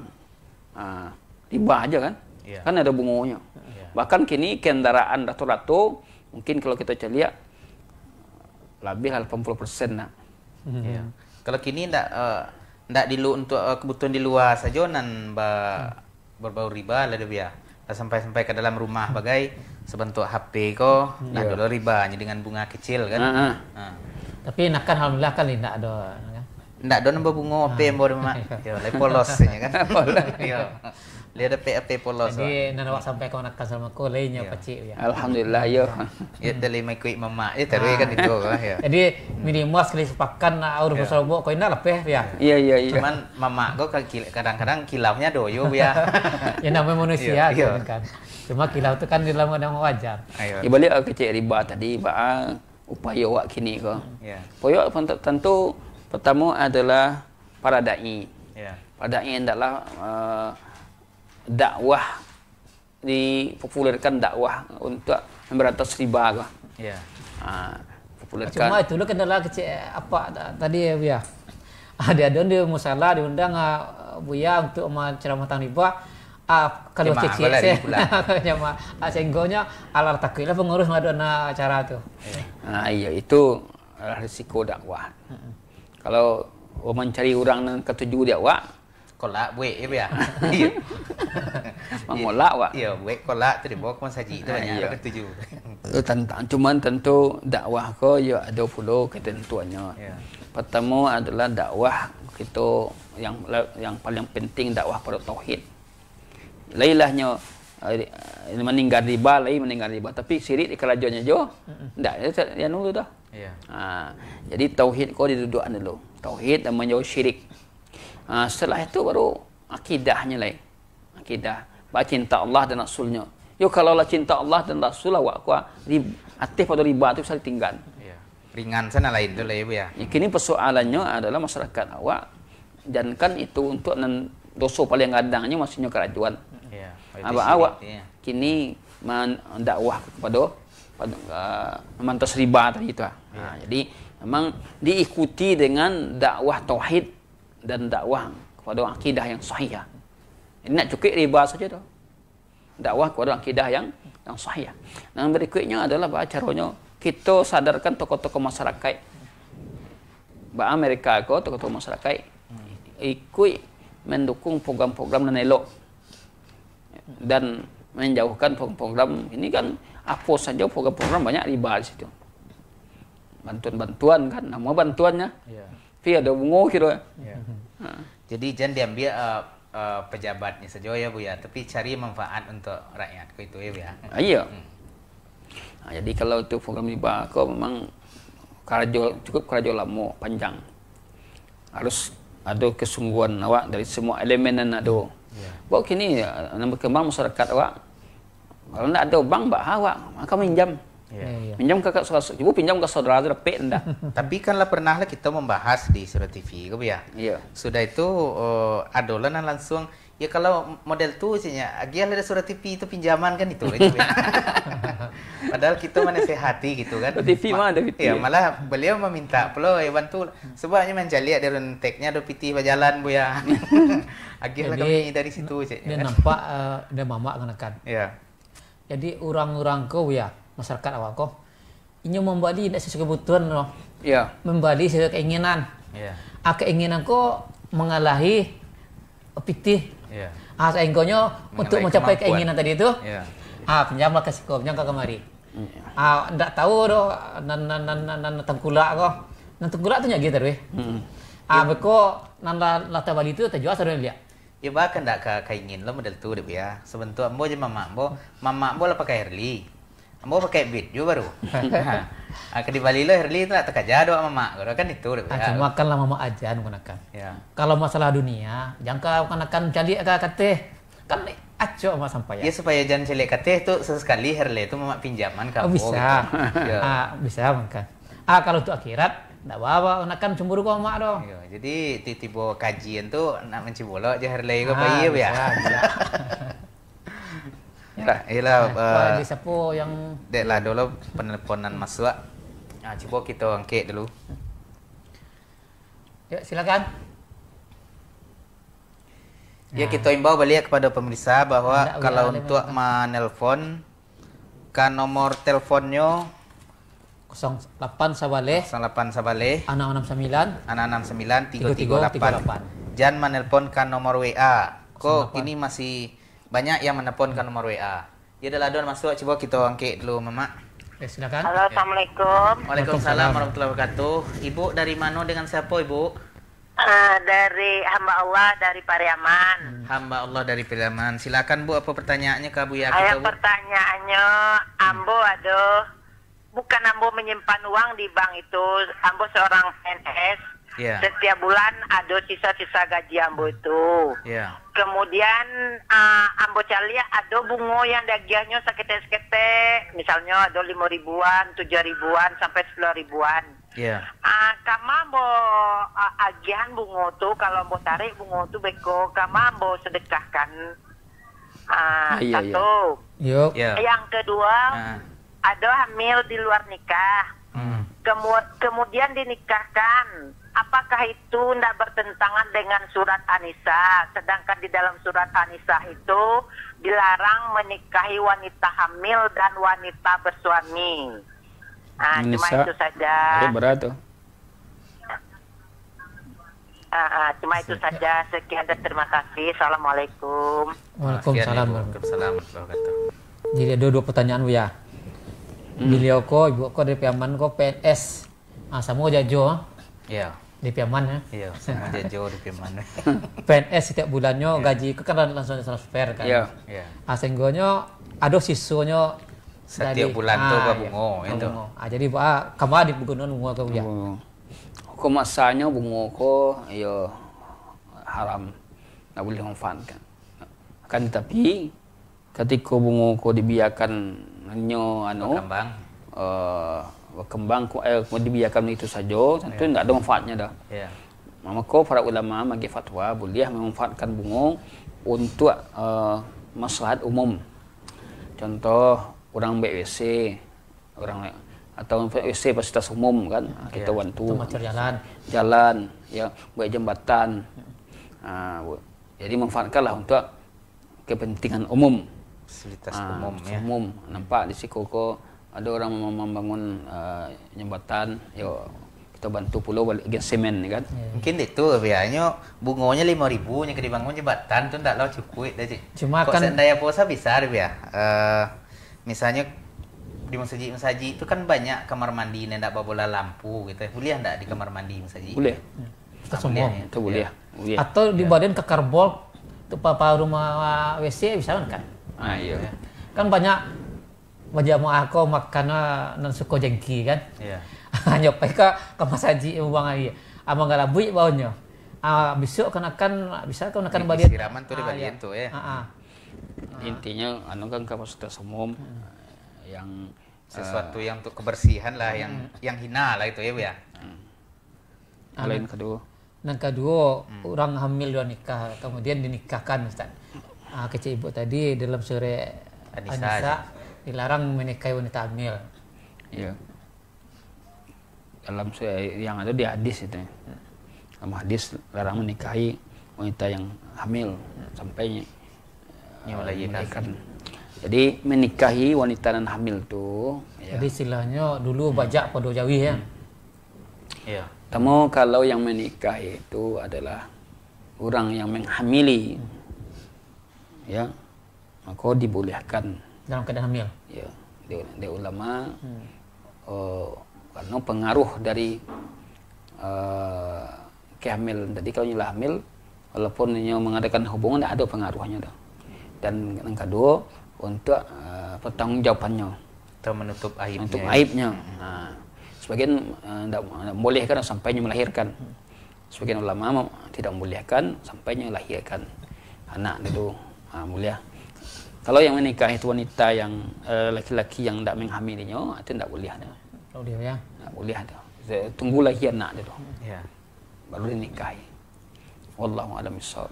Ah, riba aja kan? Yeah. Kan ada bunganya. Yeah. Bahkan kini kendaraan ratu-ratu mungkin kalau kita lihat lebih 80 persen nak. Mm-hmm. Ya. Yeah. Kalau kini ndak uh, ndak di untuk uh, kebutuhan di luar saja ba hmm. berbau riba lah dia sampai sampai ke dalam rumah bagai sebentuk HP ko hmm. nah yeah. dulu dengan bunga kecil kan uh ah, -huh. Ah. Ah. tapi nak kan alhamdulillah kan nak ada ndak do nambah bungo ape ah. yang boleh mak yo le polos ya kan polos yo le ada prt ape polos jadi nak wak sampai kau nak kasal mako le nya ya alhamdulillah yo ya dari mai kui mama ya terus ah. kan itu ya jadi minimal sekali sepakan aur besar bo kau indah lepe ya iya iya iya cuman mama kau kan kadang-kadang kilaunya doyo ya ya namanya manusia kan cuma kilau itu kan di dalam ada wajar ya balik ke riba tadi ba upaya wak kini ko ya poyo tentu Pertama adalah para dai. Yeah. Para dai adalah uh, dakwah dipopulerkan dakwah untuk memberantas riba. Ya. Yeah. Cuma itu lah kendala kecil eh, apa tadi ya Buya? Ada ada di musala diundang uh, ah, Buya untuk ceramah tentang riba. Ah, kalau kecil saya ah, sama asenggonya alar takilah pengurus ngadu acara tu. Nah, iya itu risiko dakwah. Mm kalau orang mencari orang yang ketujuh dia awak kolak buik ya biar ya. mengolak awak ya buik kolak tadi bawa kawan saji tu ah, banyak yang ketuju tentang cuma tentu dakwah ko ya ada pulau ketentuannya ya. pertama adalah dakwah kita yang yang paling penting dakwah pada tauhid lailahnya Eh, eh, meninggal riba lagi meninggal riba tapi sirik di kerajaannya jo ndak ya nunggu dah yeah. ha, jadi tauhid kau didudukkan dulu tauhid dan menjauh syirik setelah itu baru akidahnya lain akidah baca cinta Allah dan Rasulnya yo kalau lah cinta Allah dan Rasul lah, kau aktif atau riba itu saya tinggal yeah. ringan sana lain tu lah ibu ya, ya kini persoalannya adalah masyarakat awak dan kan itu untuk dosa paling gadangnya maksudnya kerajuan yeah apa awak gitu, iya. kini mendakwah kepada pada uh, eh, mantas riba tadi itu. Ya. Nah, jadi memang diikuti dengan dakwah tauhid dan dakwah kepada akidah yang sahih. Ini nak cukup riba saja tu. Dakwah kepada akidah yang yang sahih. Dan berikutnya adalah bahawa caranya kita sadarkan tokoh-tokoh masyarakat bahawa Amerika ke tokoh-tokoh masyarakat hmm. ikut mendukung program-program dan elok dan menjauhkan program-program ini kan apa saja program-program banyak riba di situ bantuan-bantuan kan nama bantuannya tapi iya. ada bungo gitu ya jadi jangan diambil uh, uh, pejabatnya saja ya bu ya tapi cari manfaat untuk rakyat itu ya bu ya ah, iya hmm. nah, jadi kalau itu program riba kok memang karjo cukup karjo lama panjang harus ada kesungguhan awak dari semua elemen yang ada Bawa ya. kini ya, nak berkembang masyarakat awak. Kalau nak ada bank bak awak, maka minjam. Ya. ya minjam ke kak saudara. Ibu pinjam ke saudara ada dapat ndak. Tapi kanlah pernahlah kita membahas di Surat TV ke ya. Sudah itu uh, adolan lah langsung ya kalau model tuh sihnya agian ada surat TV itu pinjaman kan itu, itu padahal kita mana sehati gitu kan TV mana ada ya malah beliau meminta perlu ya eh, bantu sebabnya mencari ada renteknya ada PT berjalan bu ya agian kami dari situ sih dia eh, kan? nampak uh, dia mama kan kan ya jadi orang-orang kau ya masyarakat awak kau ini membeli tidak sesuai kebutuhan loh ya membeli sesuai keinginan ya. ah keinginan kau mengalahi pitih Yeah. Ah, engkonya untuk mencapai keinginan tadi itu, yeah. ah ke kasih kau ke kemari. Yeah. Ah, ndak tahu do nan nan nan nan, nan tengkula ko. nan tu tuh nyagi terus. Mm. Ah, beko nan lata bali itu terjual sarun dia. Ya bahkan ndak ke keingin lo model tuh deh ya. Sebentuk ambo je mamak ambo, mamak ambo lah pakai Harley mau pakai juga baru Aku di Bali lo Herli itu tak kerja doa mama, kalau kan itu. Nah, cuma kan lah mama aja menggunakan. Ya. Kalau masalah dunia, jangka menggunakan jadi agak kate, kan aco mama sampai ya. ya supaya jangan celik kate itu sesekali Herli itu mama pinjaman kamu. Oh, bisa, gitu. Ya. bisa makan. Ah kalau untuk akhirat, ndak bawa nak kan cemburu kau mak doh. Iya, jadi tiba kajian tu nak mencibolo je Herli kau bayi ya. Bisa, Tak, ila uh, di sepo yang dek lah dulu penelponan masuk Wak. Nah, Cuba kita angkat dulu. Ya, silakan. Ya, nah. kita imbau balik kepada pemirsa bahwa Tidak kalau ya, untuk menelpon kan nomor teleponnya 08 Sabale 08 Sabale 669 669 3338 jangan menelpon kan nomor WA kok ini masih banyak yang menelpon ke nomor WA. Ya adalah don masuk coba kita angkat dulu mamak. Ya, silakan. Halo, ya. Assalamualaikum. Waalaikumsalam warahmatullahi wabarakatuh. Ibu dari mana dengan siapa, Ibu? Uh, dari hamba Allah dari Pariaman. Hmm. Hamba Allah dari Pariaman. Silakan Bu, apa pertanyaannya ke Bu ya? Ayo pertanyaannya, hmm. Ambo aduh, bukan Ambo menyimpan uang di bank itu, Ambo seorang PNS Yeah. Setiap bulan ada sisa-sisa gaji ambo hmm. itu. Yeah. Kemudian uh, ambo calia ada bunga yang dagiannya sakit-sakit. Misalnya ada lima ribuan, tujuh ribuan, sampai sepuluh ribuan. Yeah. Uh, ah, kama ambo uh, agihan bungo tuh kalau ambo tarik bungo tuh beko. Kama ambo sedekahkan. Uh, iya, satu. Iya. iya. Yang kedua, uh. ada hamil di luar nikah. Hmm. Kemu kemudian dinikahkan apakah itu tidak bertentangan dengan surat Anisa? Sedangkan di dalam surat Anisa itu dilarang menikahi wanita hamil dan wanita bersuami. Nah, Anissa, ah, ah, cuma itu saja. berat tuh. cuma itu saja. Sekian dan terima kasih. Assalamualaikum. Waalaikumsalam. Waalaikumsalam. Jadi ada dua pertanyaan Bu ya. Hmm. Beliau kok, ibu kok dari Piaman kok PNS. Ah, sama aja Jo. Ah? Iya. Yeah. Piaman ya. Iya, sama jauh di Piaman. PNS setiap bulannya yeah. gaji ke kan langsung transfer kan. Iya, iya. Asenggonyo ada sisanya setiap dari, bulan ah, tuh ke iya. Bungo iya, itu. Ah, jadi Pak, kamu di bungo ya? Bungo ke ya. Kok masanya Bungo ko yo iya, haram. Nggak boleh memanfaatkan. Kan kan tapi ketika Bungo ko dibiarkan nyo anu berkembang. Eh, berkembang eh, dibiarkan itu saja tentu ya. tidak ada manfaatnya dah yeah. maka para ulama bagi fatwa boleh memanfaatkan bunga untuk uh, maslahat umum contoh orang BWC orang atau WC fasilitas umum kan ya, kita yeah. bantu jalan jalan ya buat jembatan jadi manfaatkanlah untuk kepentingan umum fasilitas umum ya umum nampak di situ kok ada orang membangun uh, jembatan yo kita bantu pulau balik gen semen kan yeah. mungkin itu biayanya bunganya lima ribu yang bangun jembatan tuh tidak lo cukup deh cuma kan daya posa besar, ya uh, misalnya di masjid masjid itu kan banyak kamar mandi yang tidak boleh lampu gitu boleh tidak di kamar mandi masjid boleh kita semua ya? itu ya. boleh atau ya. di badan kekarbol karbol tu papa rumah WC bisa kan ah iya kan banyak majama aku makana nan suko jengki kan yeah. peka ke masaji uang aja ama galabui baunya ah besok kan akan bisa kan akan balian siraman tuh di ah, balian tuh ya eh. ah, ah. intinya anu kan kamu sudah semum yang sesuatu eh, yang untuk kebersihan lah yang hmm. yang hina lah itu ya bu ya hmm. lain anu. kedua nang kedua hmm. orang hamil dan nikah kemudian dinikahkan Ustaz ah, kecil ibu tadi dalam sore Anissa, Anissa dilarang menikahi wanita hamil. Iya. Dalam yang ada di hadis itu. Ya. Dalam hadis larang menikahi wanita yang hamil sampai eh, yang Jadi menikahi wanita dan hamil tuh. Ya. Jadi istilahnya dulu hmm. bajak pada Jawi ya. Hmm. Iya. Kamu kalau yang menikahi itu adalah orang yang menghamili, ya, maka dibolehkan dalam keadaan hamil ya di, di ulama hmm. uh, karena pengaruh dari uh, eh, kehamil tadi kalau nyelah hamil walaupun yang mengadakan hubungan ada pengaruhnya dah dan yang kedua untuk uh, pertanggungjawabannya atau menutup aibnya menutup aibnya nah, sebagian eh, tidak uh, bolehkan sampainya melahirkan sebagian ulama tidak membolehkan sampainya melahirkan anak itu uh, mulia Kalau yang menikah itu wanita yang eh, laki-laki uh, yang tak menghamilinya, ah, itu tak boleh ada. Tak boleh ya. Tak boleh ada. Tunggu lagi anak dia tu. Ya. Baru dinikahi. Wallahu a'lam bissawab.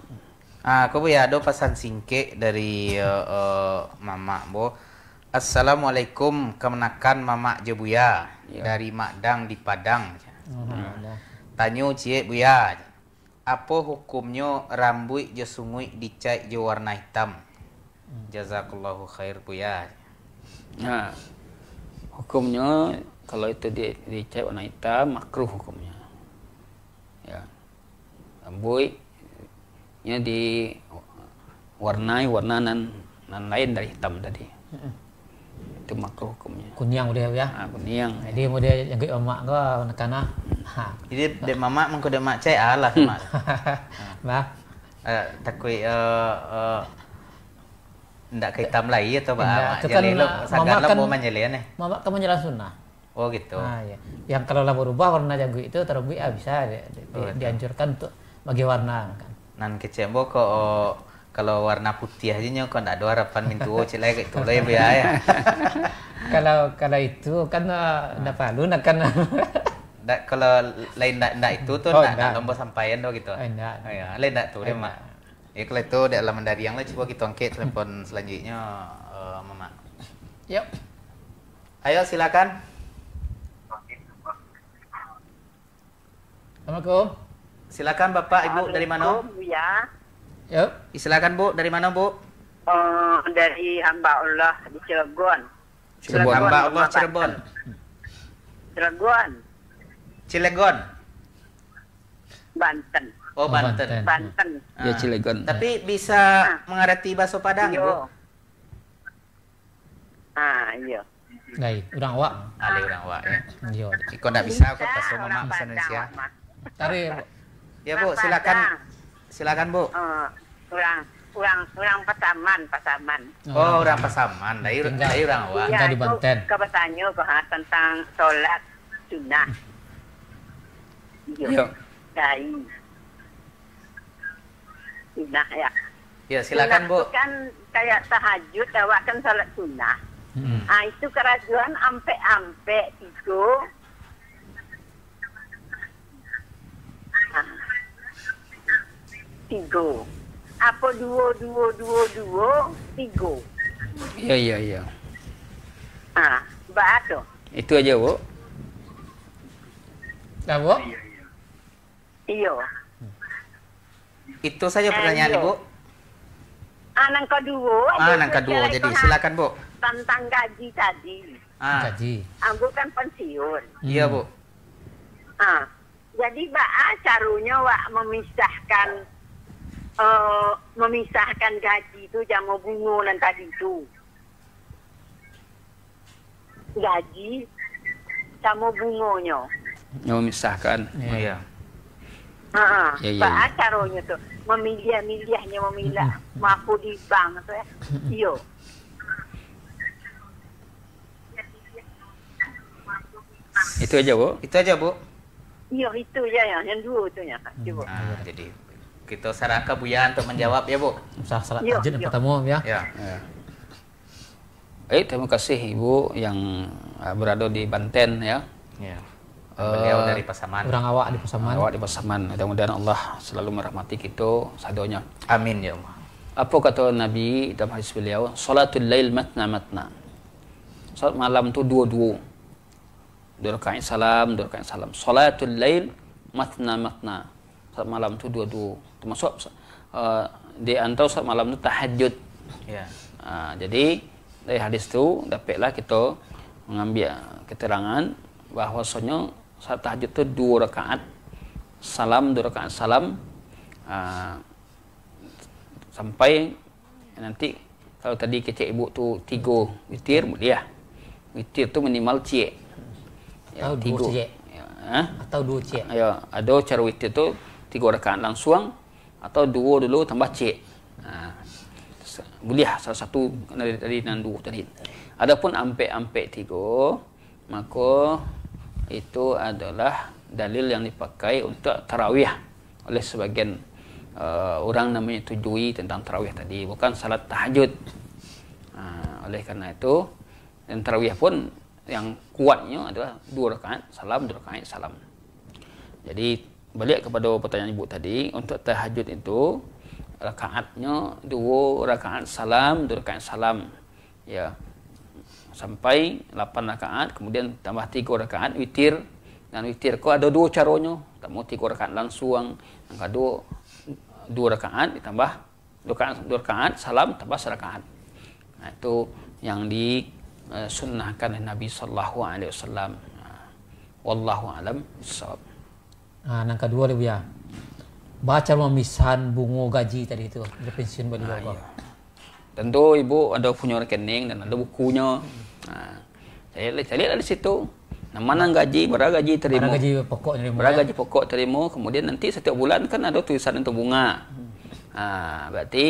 Ah, aku punya ada pesan singkat dari uh, eh, uh, eh, mama bo. Assalamualaikum kemenakan mama je buya ya. dari Madang di Padang. Alhamdulillah. Tanyo cik buya. Apa hukumnya rambut je sungui dicai je warna hitam? jazakallahu khair buya nah hukumnya kalau itu di, dicek warna hitam makruh hukumnya ya bui, di warnai warna nan lain dari hitam tadi itu makruh hukumnya kuniang udah ya kuniang ah, kunyang jadi udah yang ke emak gua nekana ha jadi dek mama mengko dek mak cai alah mak bah eh, takui eh, eh tidak ke hitam lagi atau apa? Itu kan, kan mama kan mau nih. Mama kamu menyelan sunnah. Oh gitu. Nah, ya. Yang kalau lah berubah warna jagung itu terlebih ah, bisa di, oh, di, iya. dianjurkan untuk bagi warna kan. Nan kecebo kok oh, kalau warna putih aja nyok kan ada harapan pintu oh cilai itu lah ya ya. ya. kalau kalau itu kan nah. perlu nak kan. kalau lain ndak itu tuh ndak oh, ndak sampaian tuh gitu. Oh, ndak. Oh, ya, lain ndak tuh dia mak. Ya kalau itu dalam yang lah coba kita angkat telepon selanjutnya uh, Mama. Yep. Ayo silakan. Assalamualaikum. Silakan Bapak Ibu dari mana? Ya. Yep. Ya, silakan Bu, dari mana Bu? Uh, dari hamba Allah di Cilegon. Cilegon. Hamba Allah Cirebon. Cilegon. Cilegon. Banten. Oh, Banten. Banten. Banten. Ya, ah. Ya Cilegon. Tapi bisa ah. mengerti bahasa Padang, Ibu? Iya. Bu? Ah, iya. Nah, urang wa. Ali urang ya. Iya. Iko tidak bisa kok bahasa mama bahasa Indonesia. Tari. Ya, Bu, silakan. Silakan, Bu. Uh, urang orang orang pasaman pasaman oh orang oh, pasaman dari dari orang awak ya, dari Banten kau bertanya kau tentang sholat sunnah Yo. dari sunnah ya. Ya silakan Bu. Itu kan kayak tahajud, kan salat sunnah. Hmm. Nah itu kerajuan ampe-ampe itu. Nah, tigo. Apa dua dua dua dua tigo. Iya iya iya. Ah, batu. Itu aja bu. Nah bu? Iya. Itu saja eh, pertanyaan iya. Ibu. Anang ah, kedua. Ah, anak kedua. Jadi silakan Bu. Tentang gaji tadi. Ah. Gaji. Ah, kan pensiun. Iya Bu. Ah, jadi Mbak carunya Wak memisahkan uh, memisahkan gaji itu jamu bungo dan tadi itu gaji jamu bungonya. Oh, Iya. Yeah. Heeh. ya, ya. -huh. tuh memilih-milihnya memilah mampu di bank tu ya. Yo. Itu aja bu. Itu aja bu. Iya itu ya yang yang dua tu ya kak. Coba. Nah, mm. jadi kita sarah bu ya untuk menjawab ya bu. Usah salat aja dan ya. Ya. ya. Eh, terima kasih Ibu yang ah, berada di Banten ya. Ya. Eh, beliau uh, dari Pasaman. Orang awak di Pasaman. Awak di Pasaman. Mudah-mudahan Allah selalu merahmati kita sadonya. Amin ya Allah. Apa kata Nabi dalam hadis beliau? Salatul lail matna matna. Salat malam tu dua-dua. Dua rakaat salam, dua rakaat salam. Salatul lail matna matna. Salat malam tu dua-dua. Termasuk uh, di antara salat malam tu tahajud. Ya. Uh, jadi dari hadis tu dapatlah kita mengambil keterangan bahwasanya salat tahajud tu dua rakaat salam dua rakaat salam uh, sampai nanti kalau tadi kecik ibu tu tiga witir mulia lah. witir tu minimal cie ya, atau tiga. dua ya, cie ha? atau dua cie ya ada cara witir tu tiga rakaat langsung atau dua dulu tambah cie ha. mulia lah. salah satu dari tadi nan dua tadi adapun ampek ampek tiga maka itu adalah dalil yang dipakai untuk tarawih oleh sebagian uh, orang namanya tujui tentang tarawih tadi bukan salat tahajud uh, oleh karena itu dan tarawih pun yang kuatnya adalah dua rakaat salam dua rakaat salam jadi balik kepada pertanyaan ibu tadi untuk tahajud itu rakaatnya dua rakaat salam dua rakaat salam ya sampai 8 rakaat kemudian tambah 3 rakaat witir dan witir kok ada dua caranya tamu 3 rakaat langsung yang kedua 2 rakaat ditambah 2 rakaat, 2 rakaat salam tambah 1 rakaat nah itu yang disunnahkan oleh Nabi sallallahu alaihi wasallam wallahu alam bisawab nah yang kedua lebih ya baca memisahan bungo gaji tadi itu ada pensiun bagi nah, iya. tentu ibu ada punya rekening dan ada bukunya saya lihat, saya dari situ. Nah, mana gaji, berapa gaji terima. Berapa gaji pokok terima. Berapa ya. gaji pokok terima. Kemudian nanti setiap bulan kan ada tulisan untuk bunga. Hmm. berarti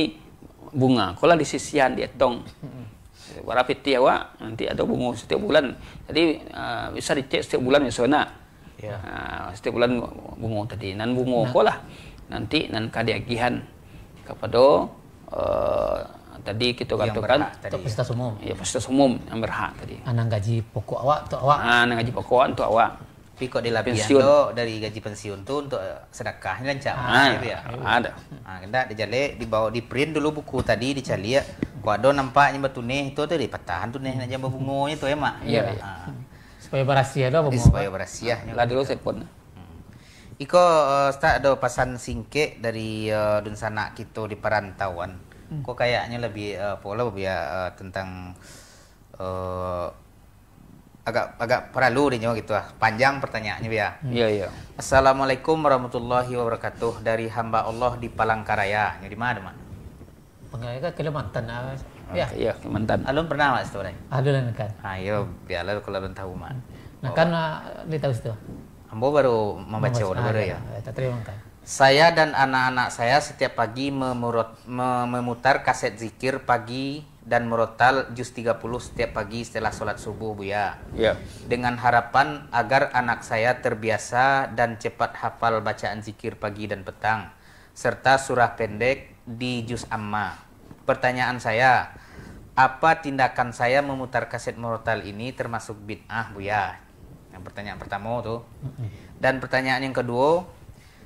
bunga. Kalau di sisian dia tong. Hmm. Berapa piti nanti ada bunga setiap bulan. Jadi uh, bisa dicek setiap bulan misalnya. Ya. Nah, setiap bulan bunga tadi. Nan bunga nah. lah. Nanti nan kadi kepada uh, tadi kita katakan, kan itu umum ya peserta umum yang berhak tadi ah, anak gaji pokok awak tuh awak ah, anak gaji pokok tuh awak tapi kok di lapian pensiun. dari gaji pensiun tu untuk sedekahnya lancar ha, ah, ya ada ha, kena dibawa di print dulu buku tadi dicari ya kok ada nampaknya batu itu tuh patahan tuh nih aja bungonya tuh ya mak iya supaya apa? doh supaya berasia lah dulu pun. Hmm. Iko uh, start ada pasan singke dari uh, eh, dun kita di perantauan hmm. kok kayaknya lebih uh, pola ya uh, tentang uh, agak agak perlu dinyo gitu lah. Panjang pertanyaannya ya. Iya hmm. iya. Assalamualaikum warahmatullahi wabarakatuh dari hamba Allah di Palangkaraya. Ini di mana, Mak? Palangkaraya Kalimantan. Oh, ya, okay, iya Kalimantan. Alun pernah Mas tuh, Alun kan. Ayo, ah, iya, biarlah kalau belum tahu, Mak. Nah, kan, oh. kan kita tahu itu. Ambo baru membaca, membaca ah, baru iya, ya. ya. terima kan. Saya dan anak-anak saya setiap pagi memurut, memutar kaset zikir pagi dan murotal juz 30 setiap pagi setelah sholat subuh Bu ya. Yeah. Dengan harapan agar anak saya terbiasa dan cepat hafal bacaan zikir pagi dan petang serta surah pendek di jus amma. Pertanyaan saya, apa tindakan saya memutar kaset merotal ini termasuk bid'ah Bu ya? Yang pertanyaan pertama tuh. Dan pertanyaan yang kedua,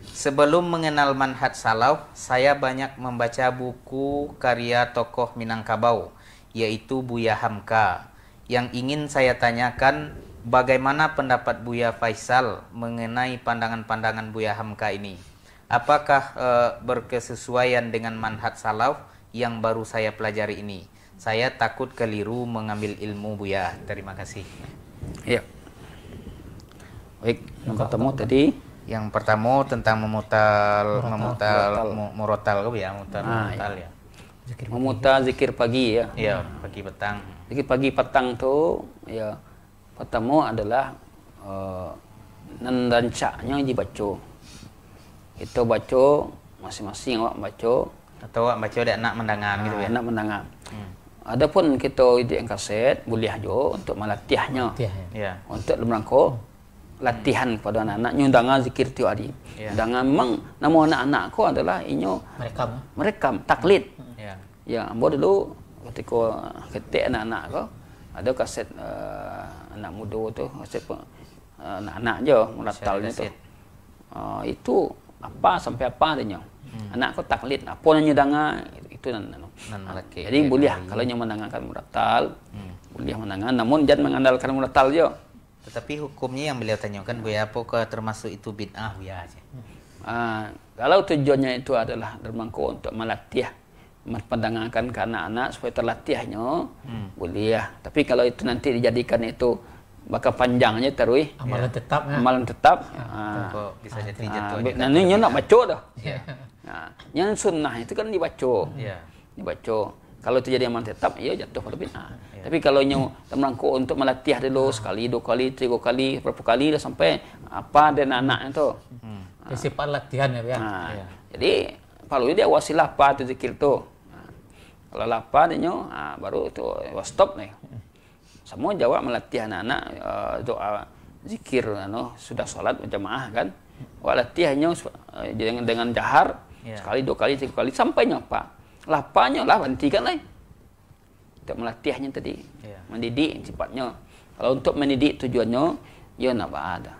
Sebelum mengenal manhaj salaf, saya banyak membaca buku karya tokoh Minangkabau, yaitu Buya Hamka. Yang ingin saya tanyakan, bagaimana pendapat Buya Faisal mengenai pandangan-pandangan Buya Hamka ini? Apakah e, berkesesuaian dengan manhaj salaf yang baru saya pelajari ini? Saya takut keliru mengambil ilmu Buya. Terima kasih. Ya. Baik, ketemu tadi yang pertama tentang memutal murotal. memutal murotal kau ya mutal memutar ah, murotal iya. ya. Zikir memutal zikir pagi ya. Iya, pagi petang. Zikir pagi petang tuh ya pertama adalah uh, eh, nendancaknya dibaca. Kita baca masing-masing awak baca atau awak baca dak nak mendangan nah, gitu ah, ya. Nak mendangan. Hmm. Adapun kita yang kaset boleh jo untuk melatihnya. Ya. Iya. Untuk Untuk merangkau latihan pada anak-anak nyundanga zikir tu adi yeah. dengan meng namu anak-anakku adalah inyo merekam merekam taklid hmm. yeah. ya ambo dulu ketika ketik anak-anak ko ada kaset uh, anak muda tu kaset uh, anak-anak je muratalnya tu uh, itu apa sampai apa adanya hmm. anak ko taklid apa nanya danga itu nan nan, Okay. Ah, jadi jadi boleh iya, kalau iya. nyu menangankan muratal hmm. boleh menangan namun jangan mengandalkan muratal je tetapi hukumnya yang beliau tanyakan bu ya apakah termasuk itu bid'ah ya aja? Uh, kalau tujuannya itu adalah dermangku untuk melatih memperdagangan ke anak-anak supaya terlatihnya hmm. boleh ya. Tapi kalau itu nanti dijadikan itu maka panjangnya terus amalan ah, ya. tetap ya. amalan tetap ya, uh, bisa jadi jatuh. Uh, nanti ya. nak baca dah. Yeah. Ya. yang sunnah itu kan dibaca. Yeah. Dibaca. Kalau itu jadi amal tetap, ya jatuh pada bid'ah. Ya. Tapi kalau nyu temanku untuk melatih dulu ah. sekali, dua kali, tiga kali, berapa kali dah sampai apa dan anak itu. Hmm. Kesipan ah. latihan ya, ya. Ah. Iya. Jadi perlu dia awasi apa tu zikir tu. kalau lapa dia nyu, baru tu was stop nih. Semua jawab melatih anak-anak uh, doa zikir anu sudah salat berjamaah kan. Walatihnya latihannya eh, dengan dengan jahar yeah. sekali dua kali tiga kali sampai nyapa Lapanya lah hentikan lah. Untuk melatihnya tadi. Ya. Mendidik cepatnya. Kalau untuk mendidik tujuannya, ya nak ada.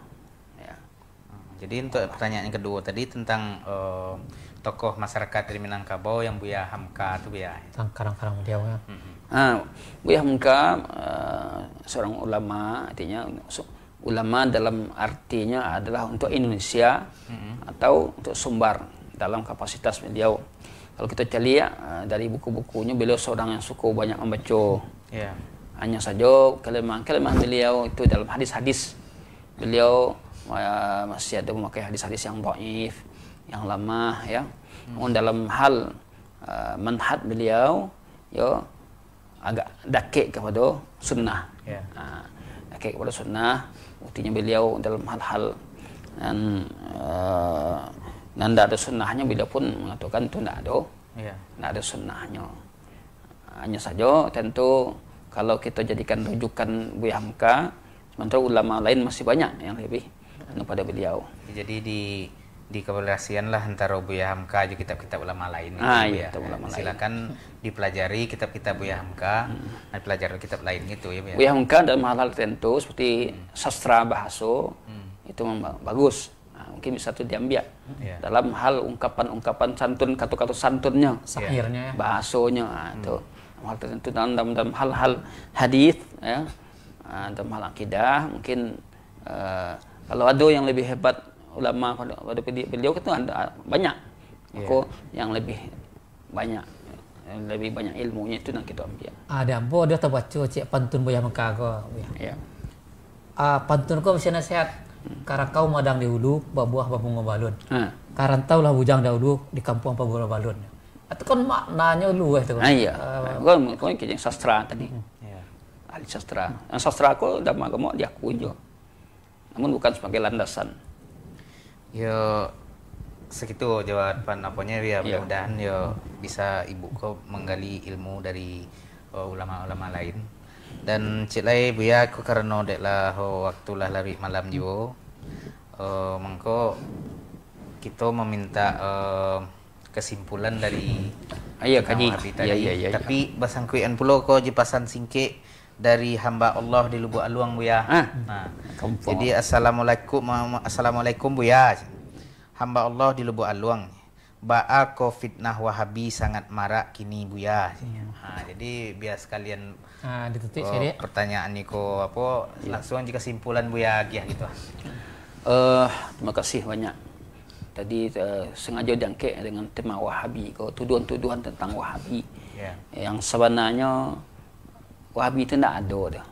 Ya. Hmm, jadi untuk pertanyaan yang kedua tadi tentang uh, tokoh masyarakat dari Minangkabau yang Buya Hamka itu Buya. Karang-karang dia. Ya. -hmm. Buya Hamka uh, seorang ulama artinya ulama dalam artinya adalah untuk Indonesia -hmm. atau untuk Sumbar dalam kapasitas beliau kalau kita cari ya eh, dari buku-bukunya beliau seorang yang suka banyak membaca yeah. hanya saja kalau kalimat beliau itu dalam hadis-hadis beliau uh, masih ada memakai hadis-hadis yang doif yang lama ya namun dalam hal uh, eh, manhat beliau yo ya, agak dakik kepada sunnah yeah. Ya. uh, dakik kepada sunnah buktinya beliau dalam hal-hal dan dan nah, tidak ada sunnahnya bila pun mengatakan itu tidak ada tidak iya. ada sunnahnya hanya saja tentu kalau kita jadikan rujukan Buya Hamka sementara ulama lain masih banyak yang lebih pada beliau jadi di dikomunikasian lah antara Buya Hamka aja kitab-kitab ulama lain gitu, ah, iya, ya. ulama silakan dipelajari kitab-kitab Buya Hamka hmm. dan pelajari kitab lain itu ya Buya, Buya Hamka dalam hal-hal tertentu seperti hmm. sastra bahasa hmm. itu bagus mungkin bisa itu diambil yeah. dalam hal ungkapan-ungkapan santun kata-kata santunnya sahirnya iya. yeah. bahasonya atau ah, hmm. itu hal tertentu dalam dalam, hal-hal hadis ya ah, dalam hal akidah mungkin uh, kalau ada yang lebih hebat ulama pada, pada beliau itu ada banyak iya. aku yang lebih banyak lebih banyak ilmunya itu nak kita ambil. Ada ah, boleh terbaca cik pantun boleh mengkago Ya. Yeah. Iya. Uh, pantun kau bisa nasihat karakau madang di hulu, babuah babungo balun hmm. karantau lah bujang dahulu di kampung pabungo balun itu kan maknanya lu eh tuh iya kan kan yang sastra tadi hmm, yeah. ahli sastra yang sastra aku udah mau agama diakui juga namun bukan sebagai landasan yo segitu jawaban apanya ya mudah-mudahan yo bisa ibu kau menggali ilmu dari uh, ulama-ulama lain dan cik lai buya aku kerana dek lah oh, waktu lah lari malam jiwa uh, eh, mengko kita meminta uh, kesimpulan dari ayah kaji ya, ya, ya, tapi ya. basang kuian pulo ko je pasan singkit dari hamba Allah di lubuk aluang buya ah. Ha. nah. jadi assalamualaikum assalamualaikum buya hamba Allah di lubuk aluang Ba'ako fitnah wahabi sangat marak kini Buya. ya. Nah, jadi biar sekalian nah, ditutik oh, seri. pertanyaan Niko apa iya. langsung jika simpulan Buya ya gitu. Uh, terima kasih banyak. Tadi uh, sengaja diangkat dengan tema Wahabi, kau tuduhan-tuduhan tentang Wahabi. Yeah. Yang sebenarnya Wahabi itu tidak ada dah.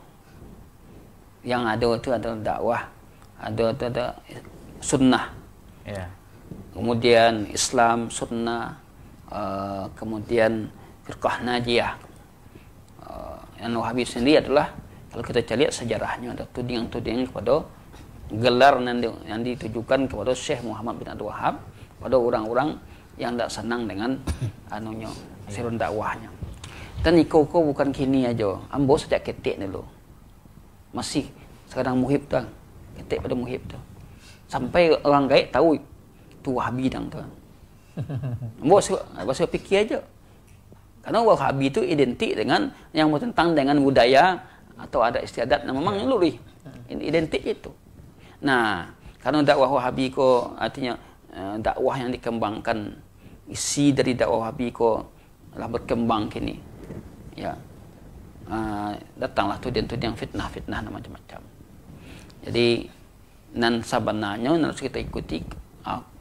Yang ada itu adalah dakwah, ada itu ada sunnah. Yeah kemudian Islam sunnah uh, kemudian firqah najiyah uh, yang Wahabi sendiri adalah kalau kita cari sejarahnya ada tuding-tuding kepada gelar yang, di, yang ditujukan kepada Syekh Muhammad bin Abdul Wahab pada orang-orang yang tidak senang dengan anunya sirun dakwahnya dan iko ko bukan kini aja ambo sejak ketik dulu masih sekarang muhib tu ketik pada muhib tu sampai orang gaib tahu Wahabi dang tuan. Mbok bos pikir aja. Karena Wahabi itu identik dengan yang bertentang dengan budaya atau adat istiadat nah, memang ya. lurih. Identik itu. Nah, karena dakwah Wahabi ko artinya eh, dakwah yang dikembangkan isi dari dakwah Wahabi ko lah berkembang kini. Ya. Uh, datanglah tudian yang fitnah-fitnah macam-macam. Jadi nan sabananya harus kita ikuti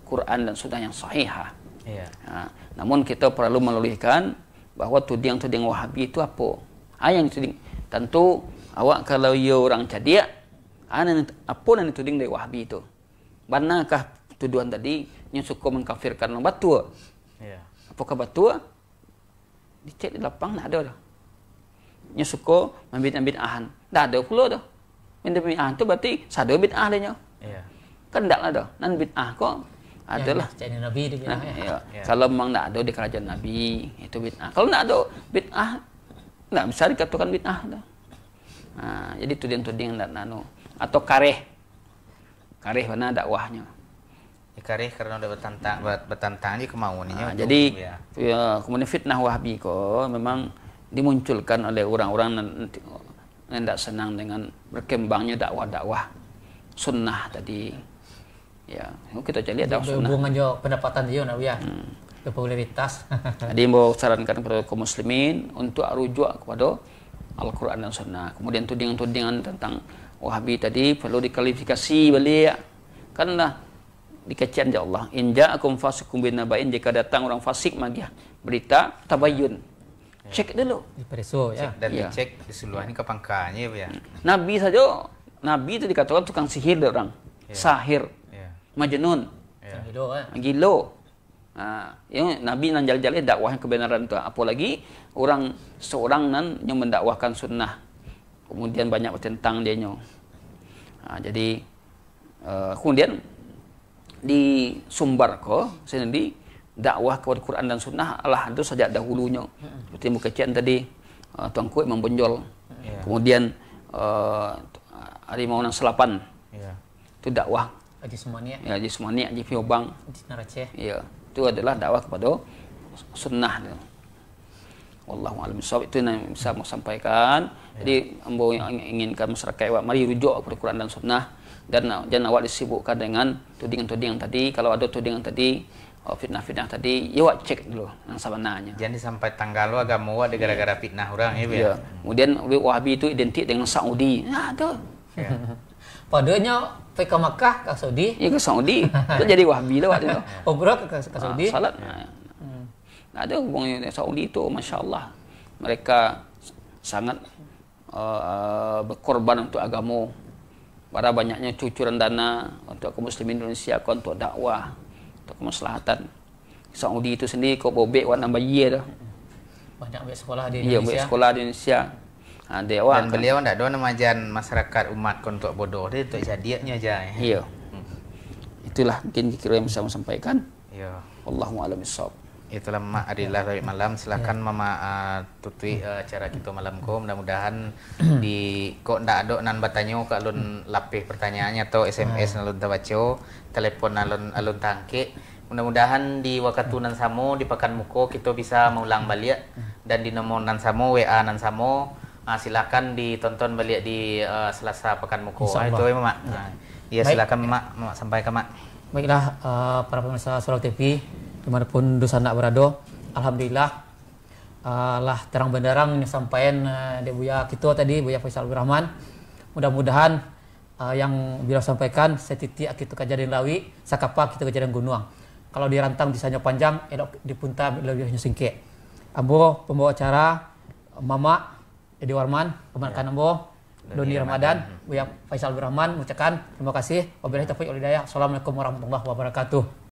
Quran dan Sunnah yang sahih. Yeah. Nah, iya. namun kita perlu meluruskan bahwa tuding-tuding Wahabi itu apa? Ah yang tuding. Tentu awak kalau ia orang cadia, apa yang tuding dari Wahabi itu? Manakah tuduhan tadi yang suka mengkafirkan orang batu? Yeah. Apakah batu? Dicek di lapang tidak ada dah. Yang suka membit-ambit ahan. tidak ada pula dah. Membit-ambit tu berarti sadu bid'ah dia. Yeah. Iya. Kan tidak ada. Nan bid'ah kok adalah ya, ya, nabi nah, ya. ya. Kalau memang tidak ada di kerajaan nabi itu bid'ah. Kalau tidak ada bid'ah tidak bisa dikatakan bid'ah. Nah, jadi tuding-tuding tidak nano atau kareh. Kareh mana dakwahnya. Ya, kareh karena udah bertantang bertantang aja kemauannya. Nah, jadi ya. ya. kemudian fitnah Wahabi kok memang dimunculkan oleh orang-orang yang tidak senang dengan berkembangnya dakwah-dakwah sunnah tadi ya kita cari ada nah. hubungan jauh pendapatan dia nabi ya hmm. popularitas jadi mau sarankan kepada kaum muslimin untuk rujuk kepada Al-Quran dan Sunnah kemudian tudingan-tudingan tentang Wahabi tadi perlu dikalifikasi balik karena dikecian ya Allah injak aku fasik fasikum binaba'in jika datang orang fasik magiah berita tabayun ya. cek dulu diperiksa ya cek dan ya. dicek keseluruhan kepangkanya ya nabi saja nabi itu dikatakan tukang sihir orang ya. sahir majnun. Ya. Gilo eh. Gilo. Ha, ya, Nabi nan jalan-jalan eh, dakwahkan kebenaran tu. Apa lagi orang seorang nan yang mendakwahkan sunnah. Kemudian banyak bertentang dia nyo. Ha, jadi uh, kemudian di sumber ko sendiri dakwah kepada Quran dan sunnah Allah itu sejak dahulunya. Seperti muka cian tadi uh, tuan ku memang Ya. Kemudian uh, hari mau nang selapan. Ya. Itu dakwah Jismania. Ya, jismania, jifiobang. Jisnaraceh. Iya. Itu adalah dakwah kepada sunnah. Wallahu alam bisawab itu yang bisa mau sampaikan. Ya. Jadi ambo yang inginkan masyarakat awak mari rujuk kepada Quran dan sunnah dan jangan awak disibukkan dengan tudingan-tudingan tadi. Kalau ada tudingan tadi oh, fitnah-fitnah tadi, ya awak cek dulu yang sebenarnya. Jadi sampai tanggal lu agak muat gara-gara fitnah orang ya. Iya. Kemudian Wahabi itu identik dengan Saudi. Nah, ada. Ya. padanya pergi ke Makkah ke Saudi ya ke Saudi Itu jadi wahabi lah waktu tu umrah ke, ke ah, Saudi salat hmm. ada orang yang Saudi itu, Masya Allah mereka sangat uh, berkorban untuk agama pada banyaknya cucuran dana untuk kaum Muslim Indonesia kan, untuk dakwah untuk kemaslahatan Saudi itu sendiri kau bobek warna bayi tu banyak ambil sekolah di ya, Indonesia. Ya, ambil sekolah di Indonesia. Ha, dia orang Dan kan? beliau tak ada nemajan masyarakat umat kon untuk bodoh dia untuk jadiannya aja. Ya. Iya, hmm. Itulah mungkin kira yang bisa sampaikan. Ya. Wallahu a'lam bissawab. Itulah Mak Adilah tadi malam. Silakan ya. Mama uh, ah, tutui uh, eh, acara kita malam ko. Mudah-mudahan di kok ndak ada nan batanyo ke alun lapih pertanyaannya atau SMS hmm. alun tabaco, telepon alun alun tangke. Mudah-mudahan di waktu wakatunan samo di pekan Muko kita bisa mengulang balik hmm. dan di nomor nan samo WA nan samo uh, silakan ditonton balik di uh, Selasa Pekan Muko. Ah, itu ya, Mak. Ah, ya. ya silakan Mak, Mak sampaikan Mak. Baiklah uh, para pemirsa Surau TV dimanapun dosa nak berada, alhamdulillah uh, lah terang benderang yang sampaikan uh, di Buya Kito tadi Buya Faisal Rahman. Mudah-mudahan uh, yang bila sampaikan setitik kita kejadian lawi, sakapa kita kejadian gunuang. Kalau di rantang disanya panjang, elok dipunta lebihnya singkir. Ambo pembawa acara Mama Edi Warman, Omar ya. Kanembo, Doni Ramadan, Buya hmm. Faisal Burahman, mengucapkan terima kasih. Wabillahi taufiq walhidayah. Assalamualaikum warahmatullahi wabarakatuh.